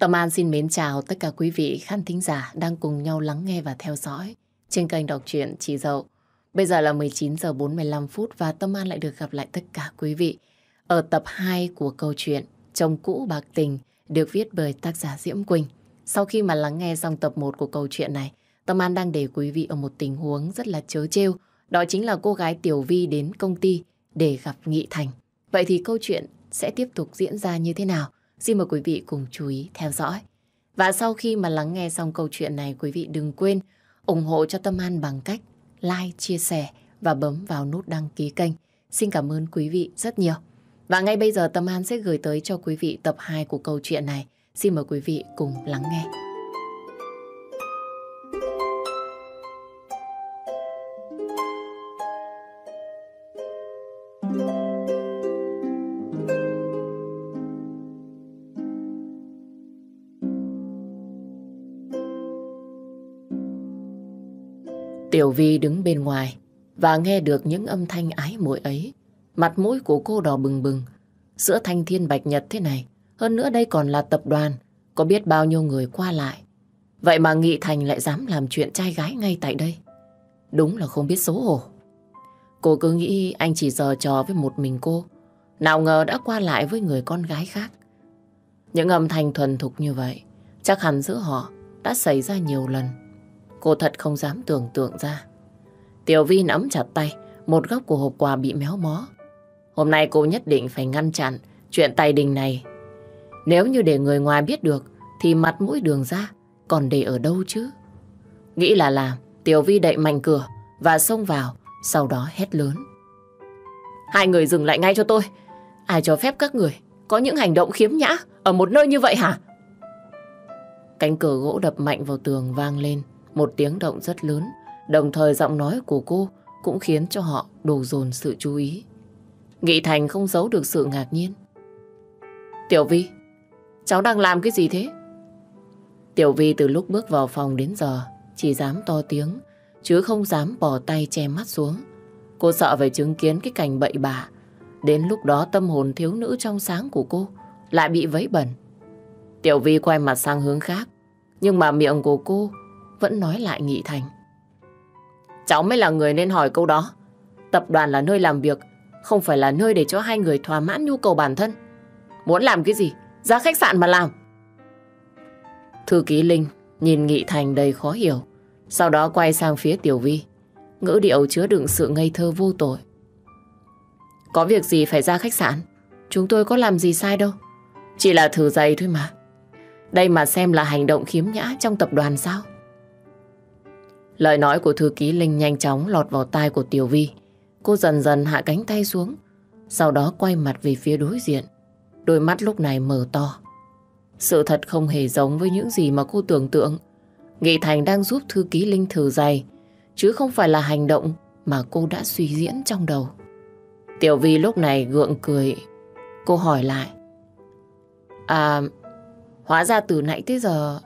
Tâm An xin mến chào tất cả quý vị khán thính giả đang cùng nhau lắng nghe và theo dõi trên kênh đọc truyện Chị Dậu. Bây giờ là 19 giờ 45 phút và Tâm An lại được gặp lại tất cả quý vị ở tập 2 của câu chuyện Chồng cũ bạc tình được viết bởi tác giả Diễm Quỳnh. Sau khi mà lắng nghe xong tập 1 của câu chuyện này, Tâm An đang để quý vị ở một tình huống rất là chớ trêu. Đó chính là cô gái Tiểu Vi đến công ty để gặp Nghị Thành. Vậy thì câu chuyện sẽ tiếp tục diễn ra như thế nào? Xin mời quý vị cùng chú ý theo dõi. Và sau khi mà lắng nghe xong câu chuyện này, quý vị đừng quên ủng hộ cho Tâm An bằng cách like, chia sẻ và bấm vào nút đăng ký kênh. Xin cảm ơn quý vị rất nhiều. Và ngay bây giờ Tâm An sẽ gửi tới cho quý vị tập 2 của câu chuyện này. Xin mời quý vị cùng lắng nghe. Kiều Vi đứng bên ngoài và nghe được những âm thanh ái muội ấy. Mặt mũi của cô đỏ bừng bừng, giữa thanh thiên bạch nhật thế này. Hơn nữa đây còn là tập đoàn, có biết bao nhiêu người qua lại. Vậy mà Nghị Thành lại dám làm chuyện trai gái ngay tại đây. Đúng là không biết xấu hổ. Cô cứ nghĩ anh chỉ giờ trò với một mình cô. Nào ngờ đã qua lại với người con gái khác. Những âm thanh thuần thục như vậy, chắc hẳn giữa họ đã xảy ra nhiều lần. Cô thật không dám tưởng tượng ra. Tiểu Vi nắm chặt tay, một góc của hộp quà bị méo mó. Hôm nay cô nhất định phải ngăn chặn chuyện tài đình này. Nếu như để người ngoài biết được, thì mặt mũi đường ra, còn để ở đâu chứ? Nghĩ là làm, Tiểu Vi đậy mạnh cửa và xông vào, sau đó hét lớn. Hai người dừng lại ngay cho tôi. Ai cho phép các người có những hành động khiếm nhã ở một nơi như vậy hả? Cánh cửa gỗ đập mạnh vào tường vang lên, một tiếng động rất lớn, đồng thời giọng nói của cô cũng khiến cho họ đổ dồn sự chú ý. Nghị Thành không giấu được sự ngạc nhiên. Tiểu Vi, cháu đang làm cái gì thế? Tiểu Vi từ lúc bước vào phòng đến giờ chỉ dám to tiếng, chứ không dám bỏ tay che mắt xuống. Cô sợ phải chứng kiến cái cảnh bậy bạ. Đến lúc đó tâm hồn thiếu nữ trong sáng của cô lại bị vấy bẩn. Tiểu Vi quay mặt sang hướng khác, nhưng mà miệng của cô vẫn nói lại Nghị Thành. Cháu mới là người nên hỏi câu đó. Tập đoàn là nơi làm việc, không phải là nơi để cho hai người thỏa mãn nhu cầu bản thân. Muốn làm cái gì, ra khách sạn mà làm. Thư ký Linh nhìn Nghị Thành đầy khó hiểu, sau đó quay sang phía Tiểu Vi. Ngữ điệu chứa đựng sự ngây thơ vô tội. Có việc gì phải ra khách sạn? Chúng tôi có làm gì sai đâu. Chỉ là thử giày thôi mà. Đây mà xem là hành động khiếm nhã trong tập đoàn sao? Lời nói của thư ký Linh nhanh chóng lọt vào tai của Tiểu Vi. Cô dần dần hạ cánh tay xuống, sau đó quay mặt về phía đối diện. Đôi mắt lúc này mở to. Sự thật không hề giống với những gì mà cô tưởng tượng. Nghị Thành đang giúp thư ký Linh thử giày, chứ không phải là hành động mà cô đã suy diễn trong đầu. Tiểu Vi lúc này gượng cười. Cô hỏi lại. À, hóa ra từ nãy tới giờ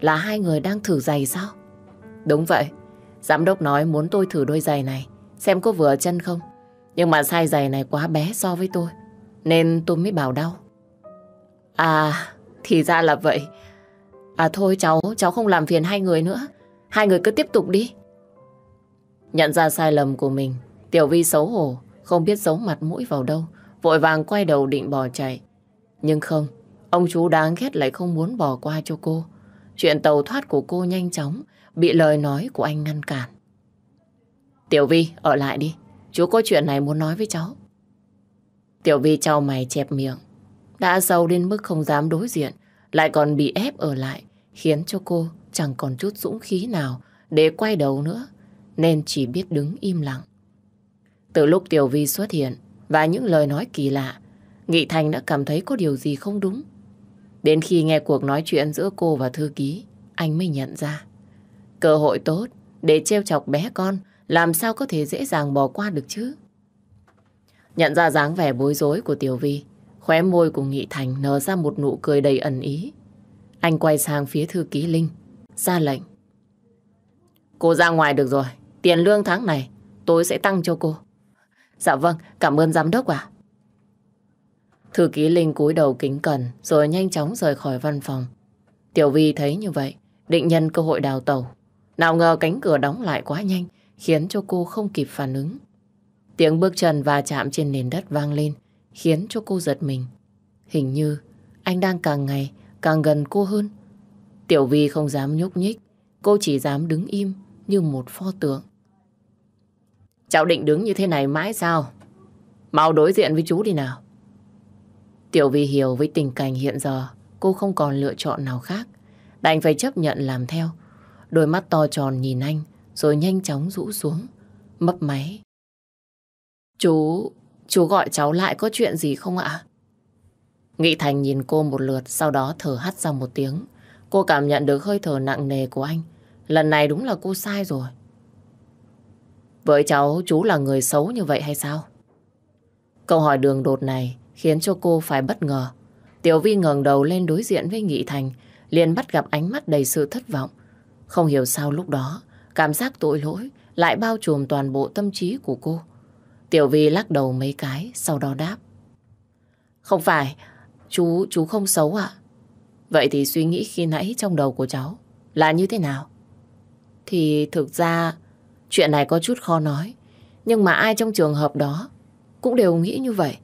là hai người đang thử giày sao? Đúng vậy. Giám đốc nói muốn tôi thử đôi giày này, xem có vừa chân không. Nhưng mà size giày này quá bé so với tôi, nên tôi mới bảo đau. À, thì ra là vậy. À thôi cháu, cháu không làm phiền hai người nữa. Hai người cứ tiếp tục đi. Nhận ra sai lầm của mình, Tiểu Vi xấu hổ, không biết giấu mặt mũi vào đâu, vội vàng quay đầu định bỏ chạy. Nhưng không, ông chú đáng ghét lại không muốn bỏ qua cho cô. Chuyện tàu thoát của cô nhanh chóng bị lời nói của anh ngăn cản. Tiểu Vi, ở lại đi. Chú có chuyện này muốn nói với cháu. Tiểu Vi trao mày chẹp miệng. Đã giàu đến mức không dám đối diện, lại còn bị ép ở lại, khiến cho cô chẳng còn chút dũng khí nào để quay đầu nữa, nên chỉ biết đứng im lặng. Từ lúc Tiểu Vi xuất hiện và những lời nói kỳ lạ, Nghị Thành đã cảm thấy có điều gì không đúng. Đến khi nghe cuộc nói chuyện giữa cô và thư ký, anh mới nhận ra. Cơ hội tốt để trêu chọc bé con làm sao có thể dễ dàng bỏ qua được chứ? Nhận ra dáng vẻ bối rối của Tiểu Vi, khóe môi của Nghị Thành nở ra một nụ cười đầy ẩn ý. Anh quay sang phía thư ký Linh, ra lệnh. Cô ra ngoài được rồi, tiền lương tháng này tôi sẽ tăng cho cô. Dạ vâng, cảm ơn giám đốc ạ. Thư ký Linh cúi đầu kính cẩn rồi nhanh chóng rời khỏi văn phòng. Tiểu Vi thấy như vậy, định nhân cơ hội đào tẩu. Nào ngờ cánh cửa đóng lại quá nhanh, khiến cho cô không kịp phản ứng. Tiếng bước chân va chạm trên nền đất vang lên, khiến cho cô giật mình. Hình như anh đang càng ngày càng gần cô hơn. Tiểu Vi không dám nhúc nhích, cô chỉ dám đứng im như một pho tượng. Cháu định đứng như thế này mãi sao? Mau đối diện với chú đi nào. Tiểu Vi hiểu với tình cảnh hiện giờ, cô không còn lựa chọn nào khác. Đành phải chấp nhận làm theo. Đôi mắt to tròn nhìn anh, rồi nhanh chóng rũ xuống, mấp máy. Chú, chú gọi cháu lại có chuyện gì không ạ? Nghị Thành nhìn cô một lượt, sau đó thở hắt ra một tiếng. Cô cảm nhận được hơi thở nặng nề của anh. Lần này đúng là cô sai rồi. Với cháu, chú là người xấu như vậy hay sao? Câu hỏi đường đột này khiến cho cô phải bất ngờ. Tiểu Vi ngẩng đầu lên đối diện với Nghị Thành, liền bắt gặp ánh mắt đầy sự thất vọng. Không hiểu sao lúc đó, cảm giác tội lỗi lại bao trùm toàn bộ tâm trí của cô. Tiểu Vi lắc đầu mấy cái, sau đó đáp. Không phải, chú, chú không xấu ạ. Vậy thì suy nghĩ khi nãy trong đầu của cháu là như thế nào? Thì thực ra, chuyện này có chút khó nói. Nhưng mà ai trong trường hợp đó cũng đều nghĩ như vậy.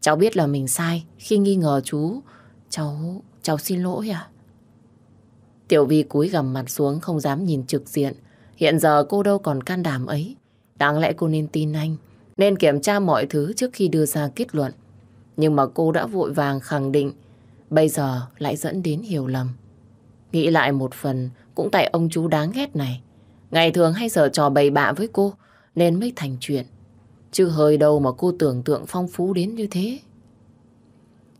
Cháu biết là mình sai khi nghi ngờ chú. Cháu, cháu xin lỗi à? Tiểu Vi cúi gầm mặt xuống không dám nhìn trực diện. Hiện giờ cô đâu còn can đảm ấy. Đáng lẽ cô nên tin anh, nên kiểm tra mọi thứ trước khi đưa ra kết luận. Nhưng mà cô đã vội vàng khẳng định, bây giờ lại dẫn đến hiểu lầm. Nghĩ lại một phần, cũng tại ông chú đáng ghét này. Ngày thường hay giờ trò bày bạ với cô, nên mới thành chuyện. Chứ hơi đâu mà cô tưởng tượng phong phú đến như thế.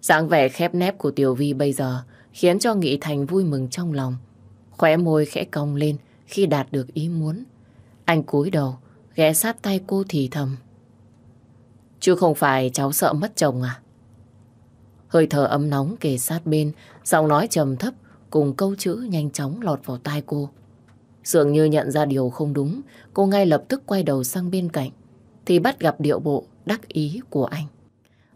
dáng vẻ khép nép của Tiểu Vi bây giờ khiến cho Nghị Thành vui mừng trong lòng. Khóe môi khẽ cong lên khi đạt được ý muốn. Anh cúi đầu, ghé sát tay cô thì thầm. Chứ không phải cháu sợ mất chồng à? Hơi thở ấm nóng kề sát bên, giọng nói trầm thấp cùng câu chữ nhanh chóng lọt vào tai cô. Dường như nhận ra điều không đúng, cô ngay lập tức quay đầu sang bên cạnh thì bắt gặp điệu bộ đắc ý của anh.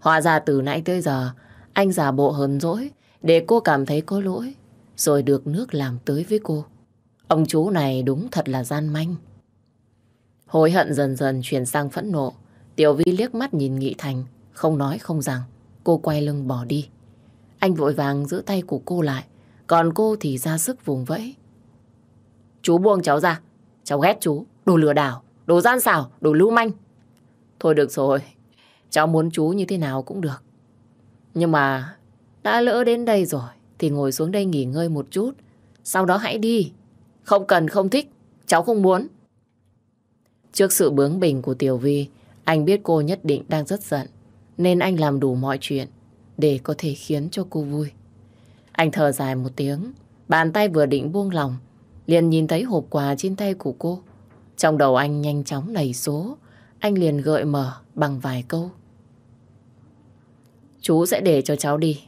Hòa ra từ nãy tới giờ, anh giả bộ hờn dỗi để cô cảm thấy có lỗi, rồi được nước làm tới với cô. Ông chú này đúng thật là gian manh. Hối hận dần dần chuyển sang phẫn nộ, Tiểu Vi liếc mắt nhìn Nghị Thành, không nói không rằng, cô quay lưng bỏ đi. Anh vội vàng giữ tay của cô lại, còn cô thì ra sức vùng vẫy. Chú buông cháu ra, cháu ghét chú, đồ lừa đảo, đồ gian xảo, đồ lưu manh. Thôi được rồi, cháu muốn chú như thế nào cũng được. Nhưng mà đã lỡ đến đây rồi thì ngồi xuống đây nghỉ ngơi một chút. Sau đó hãy đi. Không cần không thích, cháu không muốn. Trước sự bướng bỉnh của Tiểu Vi, anh biết cô nhất định đang rất giận. Nên anh làm đủ mọi chuyện để có thể khiến cho cô vui. Anh thở dài một tiếng, bàn tay vừa định buông lòng, liền nhìn thấy hộp quà trên tay của cô. Trong đầu anh nhanh chóng nảy số, anh liền gợi mở bằng vài câu. Chú sẽ để cho cháu đi.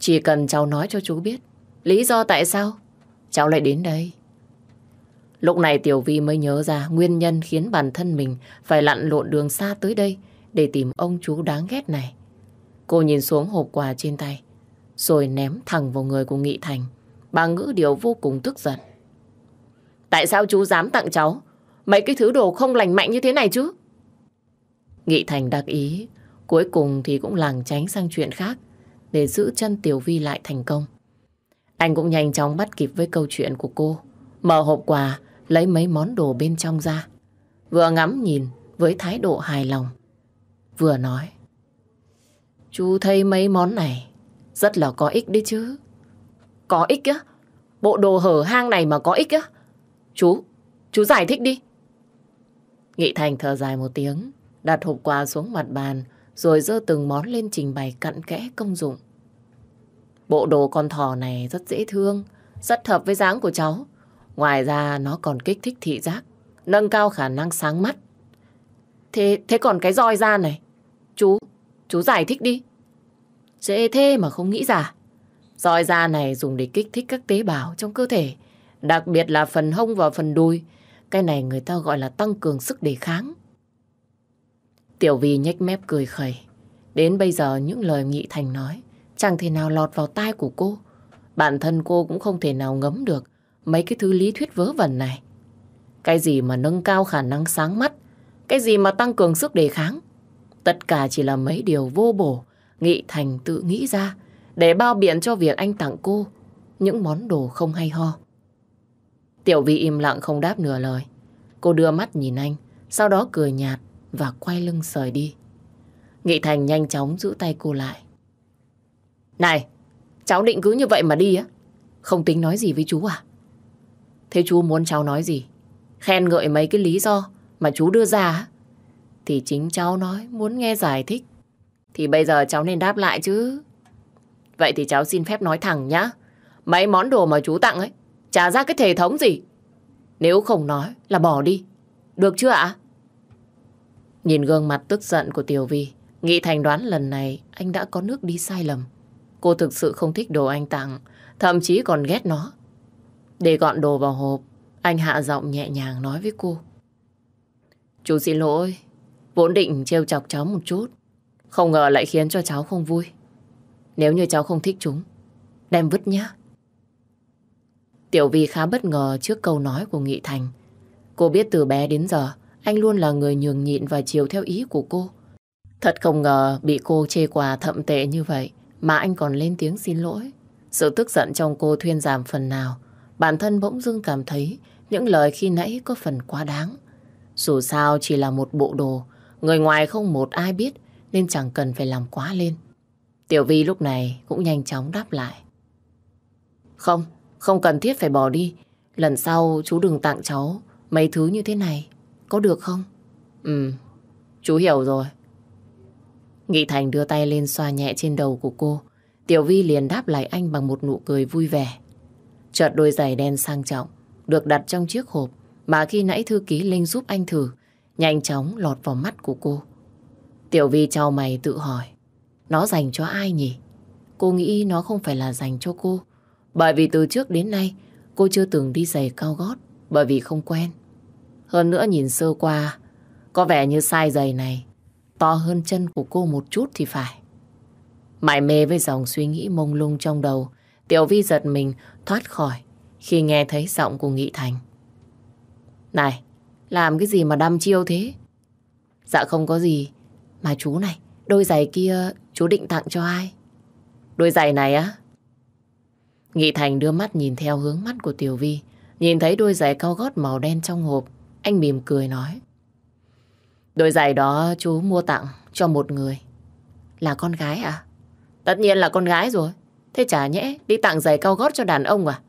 Chỉ cần cháu nói cho chú biết lý do tại sao cháu lại đến đây. Lúc này Tiểu Vi mới nhớ ra nguyên nhân khiến bản thân mình phải lặn lộn đường xa tới đây để tìm ông chú đáng ghét này. Cô nhìn xuống hộp quà trên tay, rồi ném thẳng vào người của Nghị Thành. bằng ngữ điệu vô cùng tức giận. Tại sao chú dám tặng cháu mấy cái thứ đồ không lành mạnh như thế này chứ? Nghị Thành đặc ý, cuối cùng thì cũng làng tránh sang chuyện khác để giữ chân Tiểu Vi lại thành công. Anh cũng nhanh chóng bắt kịp với câu chuyện của cô, mở hộp quà, lấy mấy món đồ bên trong ra. Vừa ngắm nhìn với thái độ hài lòng, vừa nói. Chú thấy mấy món này rất là có ích đấy chứ. Có ích á? Bộ đồ hở hang này mà có ích á? Chú, chú giải thích đi. Nghị Thành thở dài một tiếng, đặt hộp quà xuống mặt bàn, rồi dơ từng món lên trình bày cặn kẽ công dụng. Bộ đồ con thỏ này rất dễ thương, rất hợp với dáng của cháu. Ngoài ra nó còn kích thích thị giác, nâng cao khả năng sáng mắt. Thế thế còn cái roi da này, chú, chú giải thích đi. Dễ thế mà không nghĩ ra. Roi da này dùng để kích thích các tế bào trong cơ thể, đặc biệt là phần hông và phần đùi. Cái này người ta gọi là tăng cường sức đề kháng. Tiểu Vi nhếch mép cười khẩy. Đến bây giờ những lời Nghị Thành nói chẳng thể nào lọt vào tai của cô. Bản thân cô cũng không thể nào ngấm được mấy cái thứ lý thuyết vớ vẩn này. Cái gì mà nâng cao khả năng sáng mắt, cái gì mà tăng cường sức đề kháng. Tất cả chỉ là mấy điều vô bổ Nghị Thành tự nghĩ ra để bao biện cho việc anh tặng cô những món đồ không hay ho. Tiểu Vi im lặng không đáp nửa lời. Cô đưa mắt nhìn anh, sau đó cười nhạt và quay lưng rời đi. Nghị Thành nhanh chóng giữ tay cô lại. Này, cháu định cứ như vậy mà đi á? Không tính nói gì với chú à? Thế chú muốn cháu nói gì? Khen ngợi mấy cái lý do mà chú đưa ra Thì chính cháu nói muốn nghe giải thích. Thì bây giờ cháu nên đáp lại chứ. Vậy thì cháu xin phép nói thẳng nhá. Mấy món đồ mà chú tặng ấy, trả ra cái thể thống gì. Nếu không nói là bỏ đi. Được chưa ạ? Nhìn gương mặt tức giận của Tiểu Vi, nghĩ Thành đoán lần này anh đã có nước đi sai lầm. Cô thực sự không thích đồ anh tặng, thậm chí còn ghét nó. Để gọn đồ vào hộp, anh hạ giọng nhẹ nhàng nói với cô. Chú xin lỗi, vốn định trêu chọc cháu một chút, không ngờ lại khiến cho cháu không vui. Nếu như cháu không thích chúng, đem vứt nhá. Tiểu Vi khá bất ngờ trước câu nói của Nghị Thành. Cô biết từ bé đến giờ, anh luôn là người nhường nhịn và chiều theo ý của cô. Thật không ngờ bị cô chê quà thậm tệ như vậy mà anh còn lên tiếng xin lỗi. Sự tức giận trong cô thuyên giảm phần nào. Bản thân bỗng dưng cảm thấy những lời khi nãy có phần quá đáng. Dù sao chỉ là một bộ đồ, người ngoài không một ai biết nên chẳng cần phải làm quá lên. Tiểu Vi lúc này cũng nhanh chóng đáp lại. Không, không cần thiết phải bỏ đi. Lần sau chú đừng tặng cháu mấy thứ như thế này có được không? Ừ, chú hiểu rồi. Nghị Thành đưa tay lên xoa nhẹ trên đầu của cô. Tiểu Vi liền đáp lại anh bằng một nụ cười vui vẻ. Chợt đôi giày đen sang trọng, được đặt trong chiếc hộp mà khi nãy thư ký Linh giúp anh thử, nhanh chóng lọt vào mắt của cô. Tiểu Vi trao mày tự hỏi, nó dành cho ai nhỉ? Cô nghĩ nó không phải là dành cho cô, bởi vì từ trước đến nay cô chưa từng đi giày cao gót, bởi vì không quen. Hơn nữa nhìn sơ qua, có vẻ như sai giày này to hơn chân của cô một chút thì phải. Mải mê với dòng suy nghĩ mông lung trong đầu, Tiểu Vi giật mình thoát khỏi khi nghe thấy giọng của Nghị Thành. Này, làm cái gì mà đăm chiêu thế? Dạ không có gì. Mà chú này, đôi giày kia chú định tặng cho ai? Đôi giày này á? Nghị Thành đưa mắt nhìn theo hướng mắt của Tiểu Vi, nhìn thấy đôi giày cao gót màu đen trong hộp. Anh mỉm cười nói. Đôi giày đó chú mua tặng cho một người. Là con gái à? Tất nhiên là con gái rồi. Thế chả nhẽ đi tặng giày cao gót cho đàn ông à?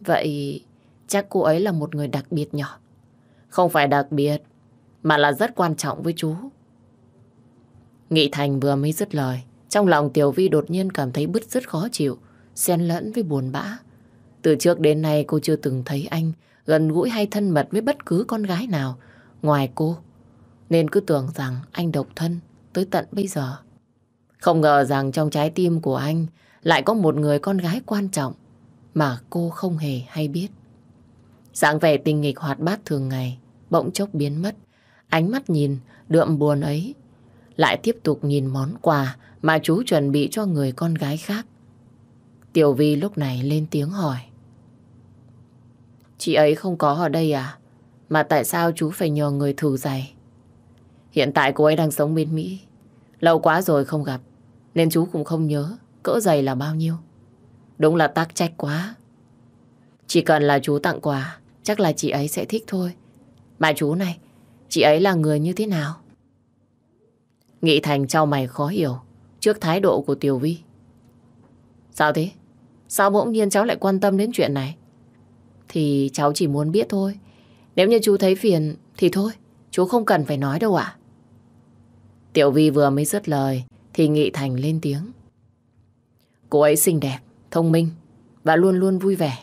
Vậy chắc cô ấy là một người đặc biệt nhỏ. Không phải đặc biệt, mà là rất quan trọng với chú. Nghị Thành vừa mới dứt lời, trong lòng Tiểu Vi đột nhiên cảm thấy bứt rứt khó chịu, xen lẫn với buồn bã. Từ trước đến nay cô chưa từng thấy anh gần gũi hay thân mật với bất cứ con gái nào ngoài cô. Nên cứ tưởng rằng anh độc thân tới tận bây giờ. Không ngờ rằng trong trái tim của anh lại có một người con gái quan trọng mà cô không hề hay biết. dạng vẻ tình nghịch hoạt bát thường ngày bỗng chốc biến mất. Ánh mắt nhìn đượm buồn ấy lại tiếp tục nhìn món quà mà chú chuẩn bị cho người con gái khác. Tiểu Vi lúc này lên tiếng hỏi. Chị ấy không có ở đây à? Mà tại sao chú phải nhờ người thử giày? Hiện tại cô ấy đang sống bên Mỹ. Lâu quá rồi không gặp. Nên chú cũng không nhớ cỡ giày là bao nhiêu. Đúng là tác trách quá. Chỉ cần là chú tặng quà, chắc là chị ấy sẽ thích thôi. Mà chú này, chị ấy là người như thế nào? Nghị Thành trao mày khó hiểu trước thái độ của Tiểu Vi. Sao thế? Sao bỗng nhiên cháu lại quan tâm đến chuyện này? thì cháu chỉ muốn biết thôi. Nếu như chú thấy phiền thì thôi, chú không cần phải nói đâu ạ. Tiểu Vi vừa mới dứt lời thì Nghị Thành lên tiếng. Cô ấy xinh đẹp, thông minh và luôn luôn vui vẻ.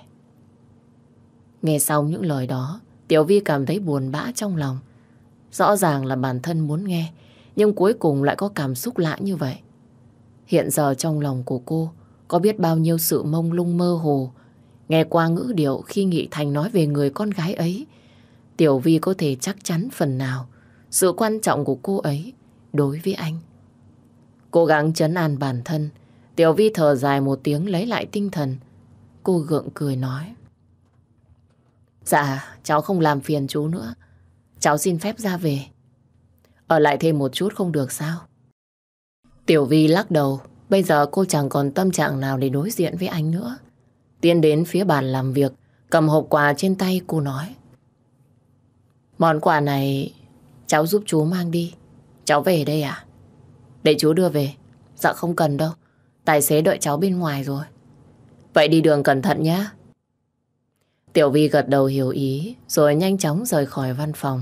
Nghe xong những lời đó, Tiểu Vi cảm thấy buồn bã trong lòng. Rõ ràng là bản thân muốn nghe, nhưng cuối cùng lại có cảm xúc lạ như vậy. Hiện giờ trong lòng của cô có biết bao nhiêu sự mông lung mơ hồ Nghe qua ngữ điệu khi Nghị Thành nói về người con gái ấy, Tiểu Vi có thể chắc chắn phần nào sự quan trọng của cô ấy đối với anh. Cố gắng chấn an bản thân, Tiểu Vi thở dài một tiếng lấy lại tinh thần. Cô gượng cười nói. Dạ, cháu không làm phiền chú nữa. Cháu xin phép ra về. Ở lại thêm một chút không được sao? Tiểu Vi lắc đầu, bây giờ cô chẳng còn tâm trạng nào để đối diện với anh nữa tiến đến phía bàn làm việc, cầm hộp quà trên tay cô nói. Món quà này cháu giúp chú mang đi. Cháu về đây à? Để chú đưa về. Dạ không cần đâu. Tài xế đợi cháu bên ngoài rồi. Vậy đi đường cẩn thận nhé. Tiểu Vi gật đầu hiểu ý rồi nhanh chóng rời khỏi văn phòng.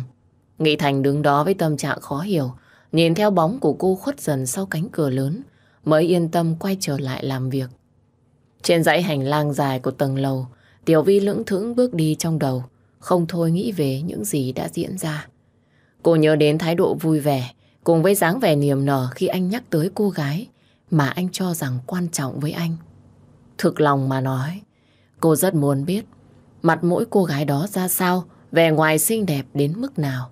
Nghị Thành đứng đó với tâm trạng khó hiểu, nhìn theo bóng của cô khuất dần sau cánh cửa lớn, mới yên tâm quay trở lại làm việc. Trên dãy hành lang dài của tầng lầu, Tiểu Vi lững thững bước đi trong đầu, không thôi nghĩ về những gì đã diễn ra. Cô nhớ đến thái độ vui vẻ, cùng với dáng vẻ niềm nở khi anh nhắc tới cô gái mà anh cho rằng quan trọng với anh. Thực lòng mà nói, cô rất muốn biết mặt mỗi cô gái đó ra sao, vẻ ngoài xinh đẹp đến mức nào.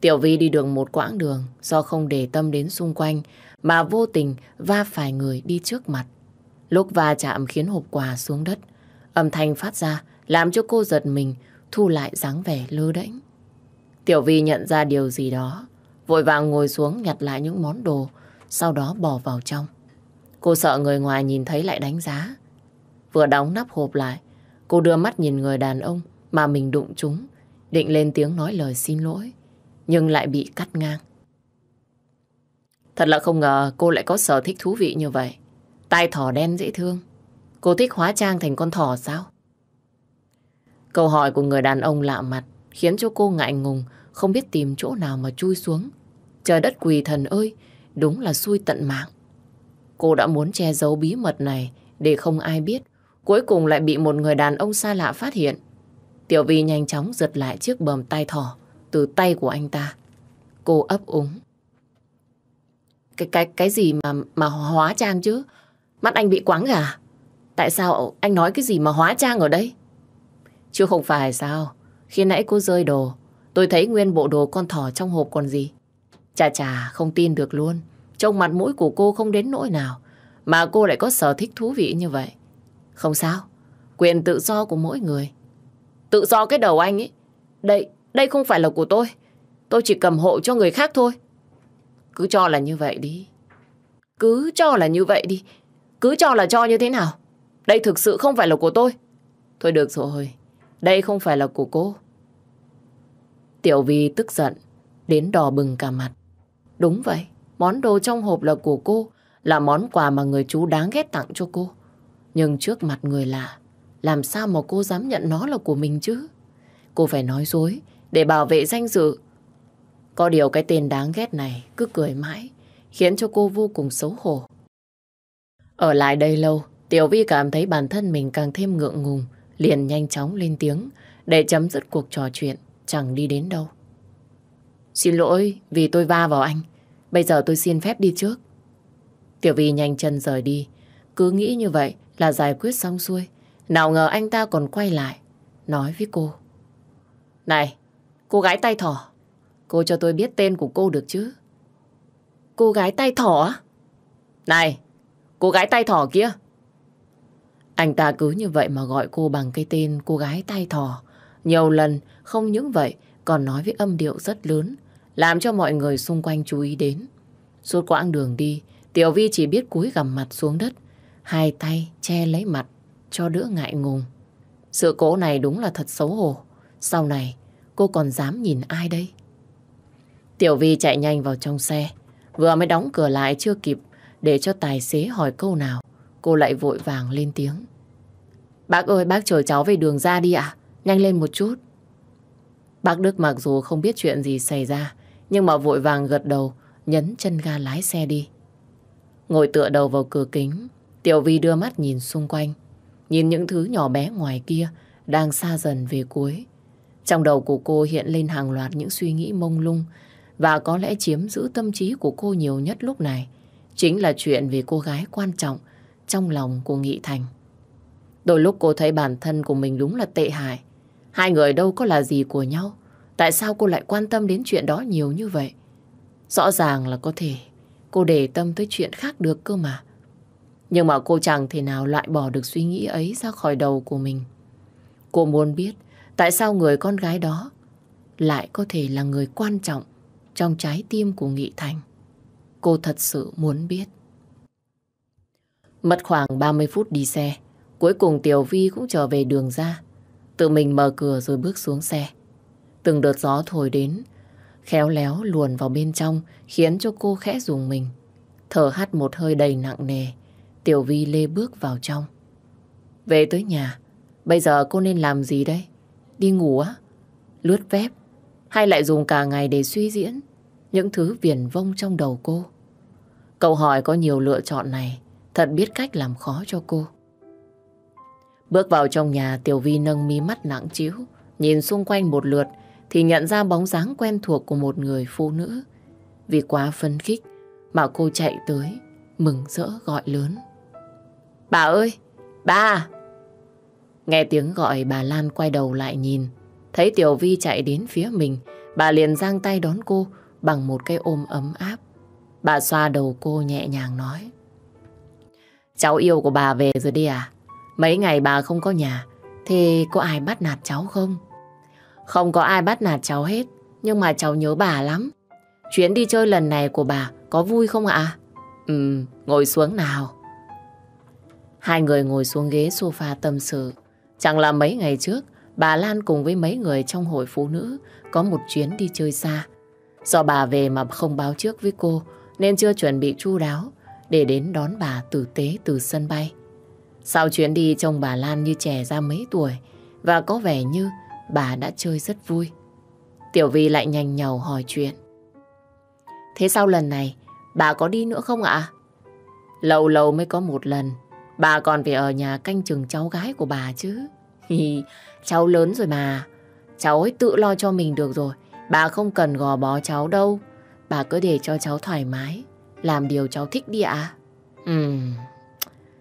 Tiểu Vi đi đường một quãng đường do không để tâm đến xung quanh mà vô tình va phải người đi trước mặt. Lúc va chạm khiến hộp quà xuống đất. Âm thanh phát ra làm cho cô giật mình thu lại dáng vẻ lơ đễnh. Tiểu Vi nhận ra điều gì đó, vội vàng ngồi xuống nhặt lại những món đồ, sau đó bỏ vào trong. Cô sợ người ngoài nhìn thấy lại đánh giá. Vừa đóng nắp hộp lại, cô đưa mắt nhìn người đàn ông mà mình đụng chúng, định lên tiếng nói lời xin lỗi, nhưng lại bị cắt ngang. Thật là không ngờ cô lại có sở thích thú vị như vậy. Tai thỏ đen dễ thương. Cô thích hóa trang thành con thỏ sao? Câu hỏi của người đàn ông lạ mặt khiến cho cô ngại ngùng, không biết tìm chỗ nào mà chui xuống. Trời đất quỳ thần ơi, đúng là xui tận mạng. Cô đã muốn che giấu bí mật này để không ai biết, cuối cùng lại bị một người đàn ông xa lạ phát hiện. Tiểu Vy nhanh chóng giật lại chiếc bầm tay thỏ từ tay của anh ta. Cô ấp úng. Cái cái cái gì mà mà hóa trang chứ? Mắt anh bị quáng à? Tại sao anh nói cái gì mà hóa trang ở đây? Chứ không phải sao? Khi nãy cô rơi đồ, tôi thấy nguyên bộ đồ con thỏ trong hộp còn gì. Chà chà, không tin được luôn. Trông mặt mũi của cô không đến nỗi nào. Mà cô lại có sở thích thú vị như vậy. Không sao, quyền tự do của mỗi người. Tự do cái đầu anh ấy. Đây, đây không phải là của tôi. Tôi chỉ cầm hộ cho người khác thôi. Cứ cho là như vậy đi. Cứ cho là như vậy đi. Cứ cho là cho như thế nào. Đây thực sự không phải là của tôi. Thôi được rồi, đây không phải là của cô. Tiểu Vi tức giận, đến đỏ bừng cả mặt. Đúng vậy, món đồ trong hộp là của cô, là món quà mà người chú đáng ghét tặng cho cô. Nhưng trước mặt người lạ, làm sao mà cô dám nhận nó là của mình chứ? Cô phải nói dối để bảo vệ danh dự. Có điều cái tên đáng ghét này cứ cười mãi, khiến cho cô vô cùng xấu hổ. Ở lại đây lâu, Tiểu Vi cảm thấy bản thân mình càng thêm ngượng ngùng, liền nhanh chóng lên tiếng để chấm dứt cuộc trò chuyện, chẳng đi đến đâu. Xin lỗi vì tôi va vào anh, bây giờ tôi xin phép đi trước. Tiểu Vi nhanh chân rời đi, cứ nghĩ như vậy là giải quyết xong xuôi. Nào ngờ anh ta còn quay lại, nói với cô. Này, cô gái tay thỏ, cô cho tôi biết tên của cô được chứ? Cô gái tay thỏ Này, Cô gái tay thỏ kia. Anh ta cứ như vậy mà gọi cô bằng cái tên cô gái tay thỏ. Nhiều lần, không những vậy, còn nói với âm điệu rất lớn, làm cho mọi người xung quanh chú ý đến. Suốt quãng đường đi, Tiểu Vi chỉ biết cúi gằm mặt xuống đất, hai tay che lấy mặt, cho đỡ ngại ngùng. Sự cố này đúng là thật xấu hổ. Sau này, cô còn dám nhìn ai đây? Tiểu Vi chạy nhanh vào trong xe, vừa mới đóng cửa lại chưa kịp để cho tài xế hỏi câu nào, cô lại vội vàng lên tiếng. Bác ơi, bác chở cháu về đường ra đi ạ. Nhanh lên một chút. Bác Đức mặc dù không biết chuyện gì xảy ra, nhưng mà vội vàng gật đầu, nhấn chân ga lái xe đi. Ngồi tựa đầu vào cửa kính, Tiểu Vi đưa mắt nhìn xung quanh, nhìn những thứ nhỏ bé ngoài kia đang xa dần về cuối. Trong đầu của cô hiện lên hàng loạt những suy nghĩ mông lung và có lẽ chiếm giữ tâm trí của cô nhiều nhất lúc này chính là chuyện về cô gái quan trọng trong lòng của Nghị Thành. Đôi lúc cô thấy bản thân của mình đúng là tệ hại. Hai người đâu có là gì của nhau. Tại sao cô lại quan tâm đến chuyện đó nhiều như vậy? Rõ ràng là có thể cô để tâm tới chuyện khác được cơ mà. Nhưng mà cô chẳng thể nào loại bỏ được suy nghĩ ấy ra khỏi đầu của mình. Cô muốn biết tại sao người con gái đó lại có thể là người quan trọng trong trái tim của Nghị Thành cô thật sự muốn biết. Mất khoảng 30 phút đi xe, cuối cùng Tiểu Vi cũng trở về đường ra. Tự mình mở cửa rồi bước xuống xe. Từng đợt gió thổi đến, khéo léo luồn vào bên trong khiến cho cô khẽ dùng mình. Thở hắt một hơi đầy nặng nề, Tiểu Vi lê bước vào trong. Về tới nhà, bây giờ cô nên làm gì đây? Đi ngủ á? Lướt web? Hay lại dùng cả ngày để suy diễn những thứ viển vông trong đầu cô? Câu hỏi có nhiều lựa chọn này thật biết cách làm khó cho cô. Bước vào trong nhà, Tiểu Vi nâng mi mắt nặng chiếu, nhìn xung quanh một lượt thì nhận ra bóng dáng quen thuộc của một người phụ nữ. Vì quá phấn khích mà cô chạy tới, mừng rỡ gọi lớn. Bà ơi! Bà! Nghe tiếng gọi bà Lan quay đầu lại nhìn, thấy Tiểu Vi chạy đến phía mình, bà liền giang tay đón cô bằng một cái ôm ấm áp. Bà xoa đầu cô nhẹ nhàng nói. Cháu yêu của bà về rồi đi à? Mấy ngày bà không có nhà, thì có ai bắt nạt cháu không? Không có ai bắt nạt cháu hết, nhưng mà cháu nhớ bà lắm. Chuyến đi chơi lần này của bà có vui không ạ? À? Ừ, ngồi xuống nào. Hai người ngồi xuống ghế sofa tâm sự. Chẳng là mấy ngày trước, bà Lan cùng với mấy người trong hội phụ nữ có một chuyến đi chơi xa. Do bà về mà không báo trước với cô, nên chưa chuẩn bị chu đáo để đến đón bà tử tế từ sân bay. Sau chuyến đi trông bà Lan như trẻ ra mấy tuổi và có vẻ như bà đã chơi rất vui. Tiểu Vi lại nhanh nhầu hỏi chuyện. Thế sau lần này, bà có đi nữa không ạ? Lâu lâu mới có một lần, bà còn phải ở nhà canh chừng cháu gái của bà chứ. Hi, cháu lớn rồi mà, cháu ấy tự lo cho mình được rồi, bà không cần gò bó cháu đâu. Bà cứ để cho cháu thoải mái, làm điều cháu thích đi ạ. À? Ừ,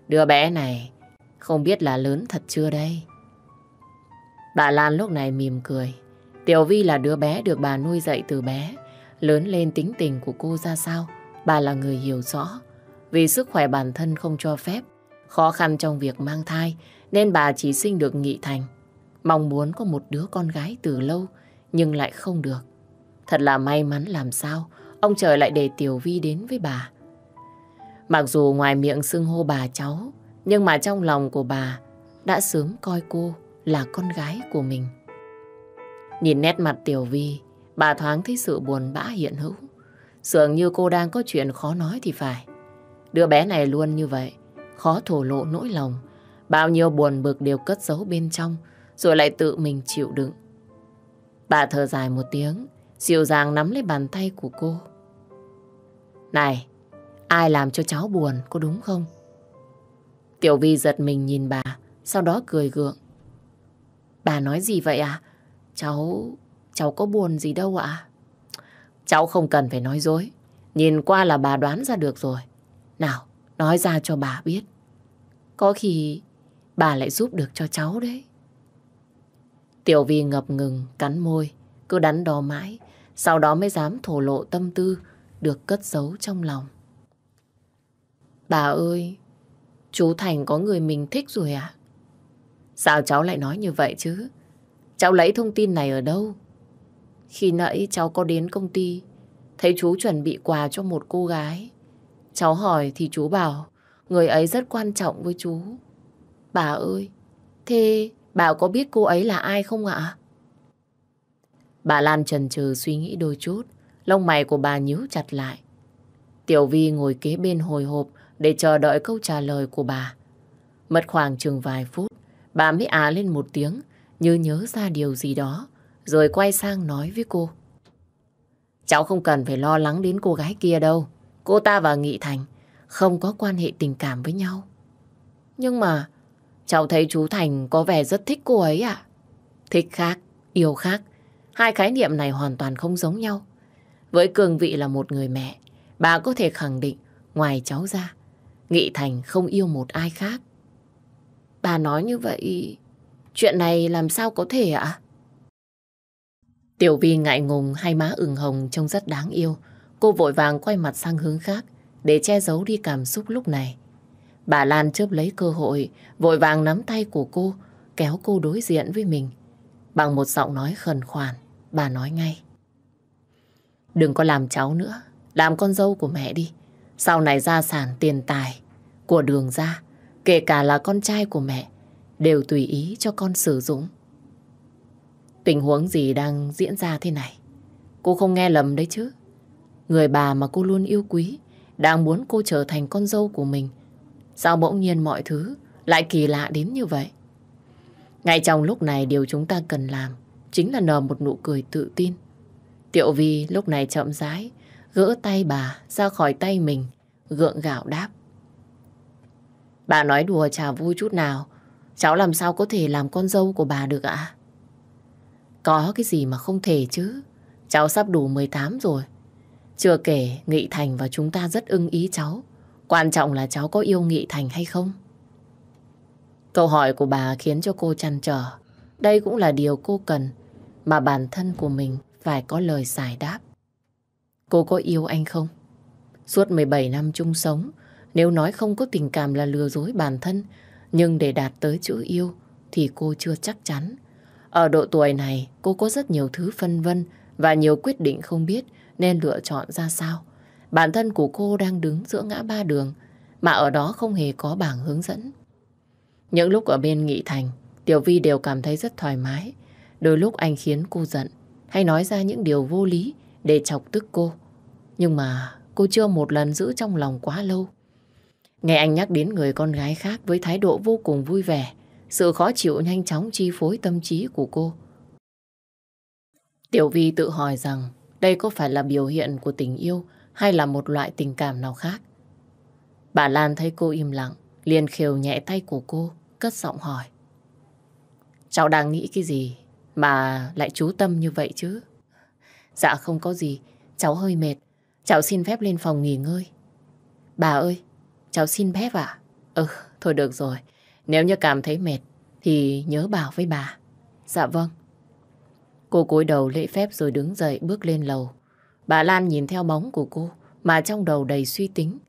đứa bé này không biết là lớn thật chưa đây. Bà Lan lúc này mỉm cười. Tiểu Vi là đứa bé được bà nuôi dạy từ bé. Lớn lên tính tình của cô ra sao, bà là người hiểu rõ. Vì sức khỏe bản thân không cho phép, khó khăn trong việc mang thai, nên bà chỉ sinh được Nghị Thành. Mong muốn có một đứa con gái từ lâu, nhưng lại không được. Thật là may mắn làm sao Ông trời lại để Tiểu Vi đến với bà Mặc dù ngoài miệng xưng hô bà cháu Nhưng mà trong lòng của bà Đã sớm coi cô là con gái của mình Nhìn nét mặt Tiểu Vi Bà thoáng thấy sự buồn bã hiện hữu Dường như cô đang có chuyện khó nói thì phải Đứa bé này luôn như vậy Khó thổ lộ nỗi lòng Bao nhiêu buồn bực đều cất giấu bên trong Rồi lại tự mình chịu đựng Bà thở dài một tiếng dịu dàng nắm lấy bàn tay của cô. Này, ai làm cho cháu buồn, có đúng không? Tiểu Vi giật mình nhìn bà, sau đó cười gượng. Bà nói gì vậy ạ? À? Cháu... cháu có buồn gì đâu ạ? Cháu không cần phải nói dối. Nhìn qua là bà đoán ra được rồi. Nào, nói ra cho bà biết. Có khi bà lại giúp được cho cháu đấy. Tiểu Vi ngập ngừng, cắn môi, cứ đắn đo mãi sau đó mới dám thổ lộ tâm tư được cất giấu trong lòng. Bà ơi, chú Thành có người mình thích rồi à? Sao cháu lại nói như vậy chứ? Cháu lấy thông tin này ở đâu? Khi nãy cháu có đến công ty, thấy chú chuẩn bị quà cho một cô gái. Cháu hỏi thì chú bảo, người ấy rất quan trọng với chú. Bà ơi, thế bà có biết cô ấy là ai không ạ? Bà Lan trần trừ suy nghĩ đôi chút, lông mày của bà nhíu chặt lại. Tiểu Vi ngồi kế bên hồi hộp để chờ đợi câu trả lời của bà. Mất khoảng chừng vài phút, bà mới á lên một tiếng, như nhớ ra điều gì đó, rồi quay sang nói với cô. Cháu không cần phải lo lắng đến cô gái kia đâu. Cô ta và Nghị Thành không có quan hệ tình cảm với nhau. Nhưng mà cháu thấy chú Thành có vẻ rất thích cô ấy ạ. Thích khác, yêu khác, Hai khái niệm này hoàn toàn không giống nhau. Với cường vị là một người mẹ, bà có thể khẳng định ngoài cháu ra, Nghị Thành không yêu một ai khác. Bà nói như vậy, chuyện này làm sao có thể ạ? Tiểu Vi ngại ngùng hai má ửng hồng trông rất đáng yêu. Cô vội vàng quay mặt sang hướng khác để che giấu đi cảm xúc lúc này. Bà Lan chớp lấy cơ hội, vội vàng nắm tay của cô, kéo cô đối diện với mình. Bằng một giọng nói khẩn khoản bà nói ngay. Đừng có làm cháu nữa, làm con dâu của mẹ đi. Sau này gia sản tiền tài của đường ra, kể cả là con trai của mẹ, đều tùy ý cho con sử dụng. Tình huống gì đang diễn ra thế này? Cô không nghe lầm đấy chứ. Người bà mà cô luôn yêu quý, đang muốn cô trở thành con dâu của mình. Sao bỗng nhiên mọi thứ lại kỳ lạ đến như vậy? Ngay trong lúc này điều chúng ta cần làm chính là nở một nụ cười tự tin. Tiệu Vi lúc này chậm rãi, gỡ tay bà ra khỏi tay mình, gượng gạo đáp. Bà nói đùa chả vui chút nào, cháu làm sao có thể làm con dâu của bà được ạ? Có cái gì mà không thể chứ, cháu sắp đủ 18 rồi. Chưa kể Nghị Thành và chúng ta rất ưng ý cháu, quan trọng là cháu có yêu Nghị Thành hay không? Câu hỏi của bà khiến cho cô chăn trở. Đây cũng là điều cô cần mà bản thân của mình phải có lời giải đáp. Cô có yêu anh không? Suốt 17 năm chung sống, nếu nói không có tình cảm là lừa dối bản thân, nhưng để đạt tới chữ yêu thì cô chưa chắc chắn. Ở độ tuổi này, cô có rất nhiều thứ phân vân và nhiều quyết định không biết nên lựa chọn ra sao. Bản thân của cô đang đứng giữa ngã ba đường, mà ở đó không hề có bảng hướng dẫn. Những lúc ở bên Nghị Thành, Tiểu Vi đều cảm thấy rất thoải mái Đôi lúc anh khiến cô giận hay nói ra những điều vô lý để chọc tức cô. Nhưng mà cô chưa một lần giữ trong lòng quá lâu. Nghe anh nhắc đến người con gái khác với thái độ vô cùng vui vẻ, sự khó chịu nhanh chóng chi phối tâm trí của cô. Tiểu Vi tự hỏi rằng đây có phải là biểu hiện của tình yêu hay là một loại tình cảm nào khác. Bà Lan thấy cô im lặng, liền khều nhẹ tay của cô, cất giọng hỏi. Cháu đang nghĩ cái gì mà lại chú tâm như vậy chứ. Dạ không có gì, cháu hơi mệt. Cháu xin phép lên phòng nghỉ ngơi. Bà ơi, cháu xin phép ạ. Ừ, thôi được rồi. Nếu như cảm thấy mệt thì nhớ bảo với bà. Dạ vâng. Cô cúi đầu lễ phép rồi đứng dậy bước lên lầu. Bà Lan nhìn theo bóng của cô mà trong đầu đầy suy tính.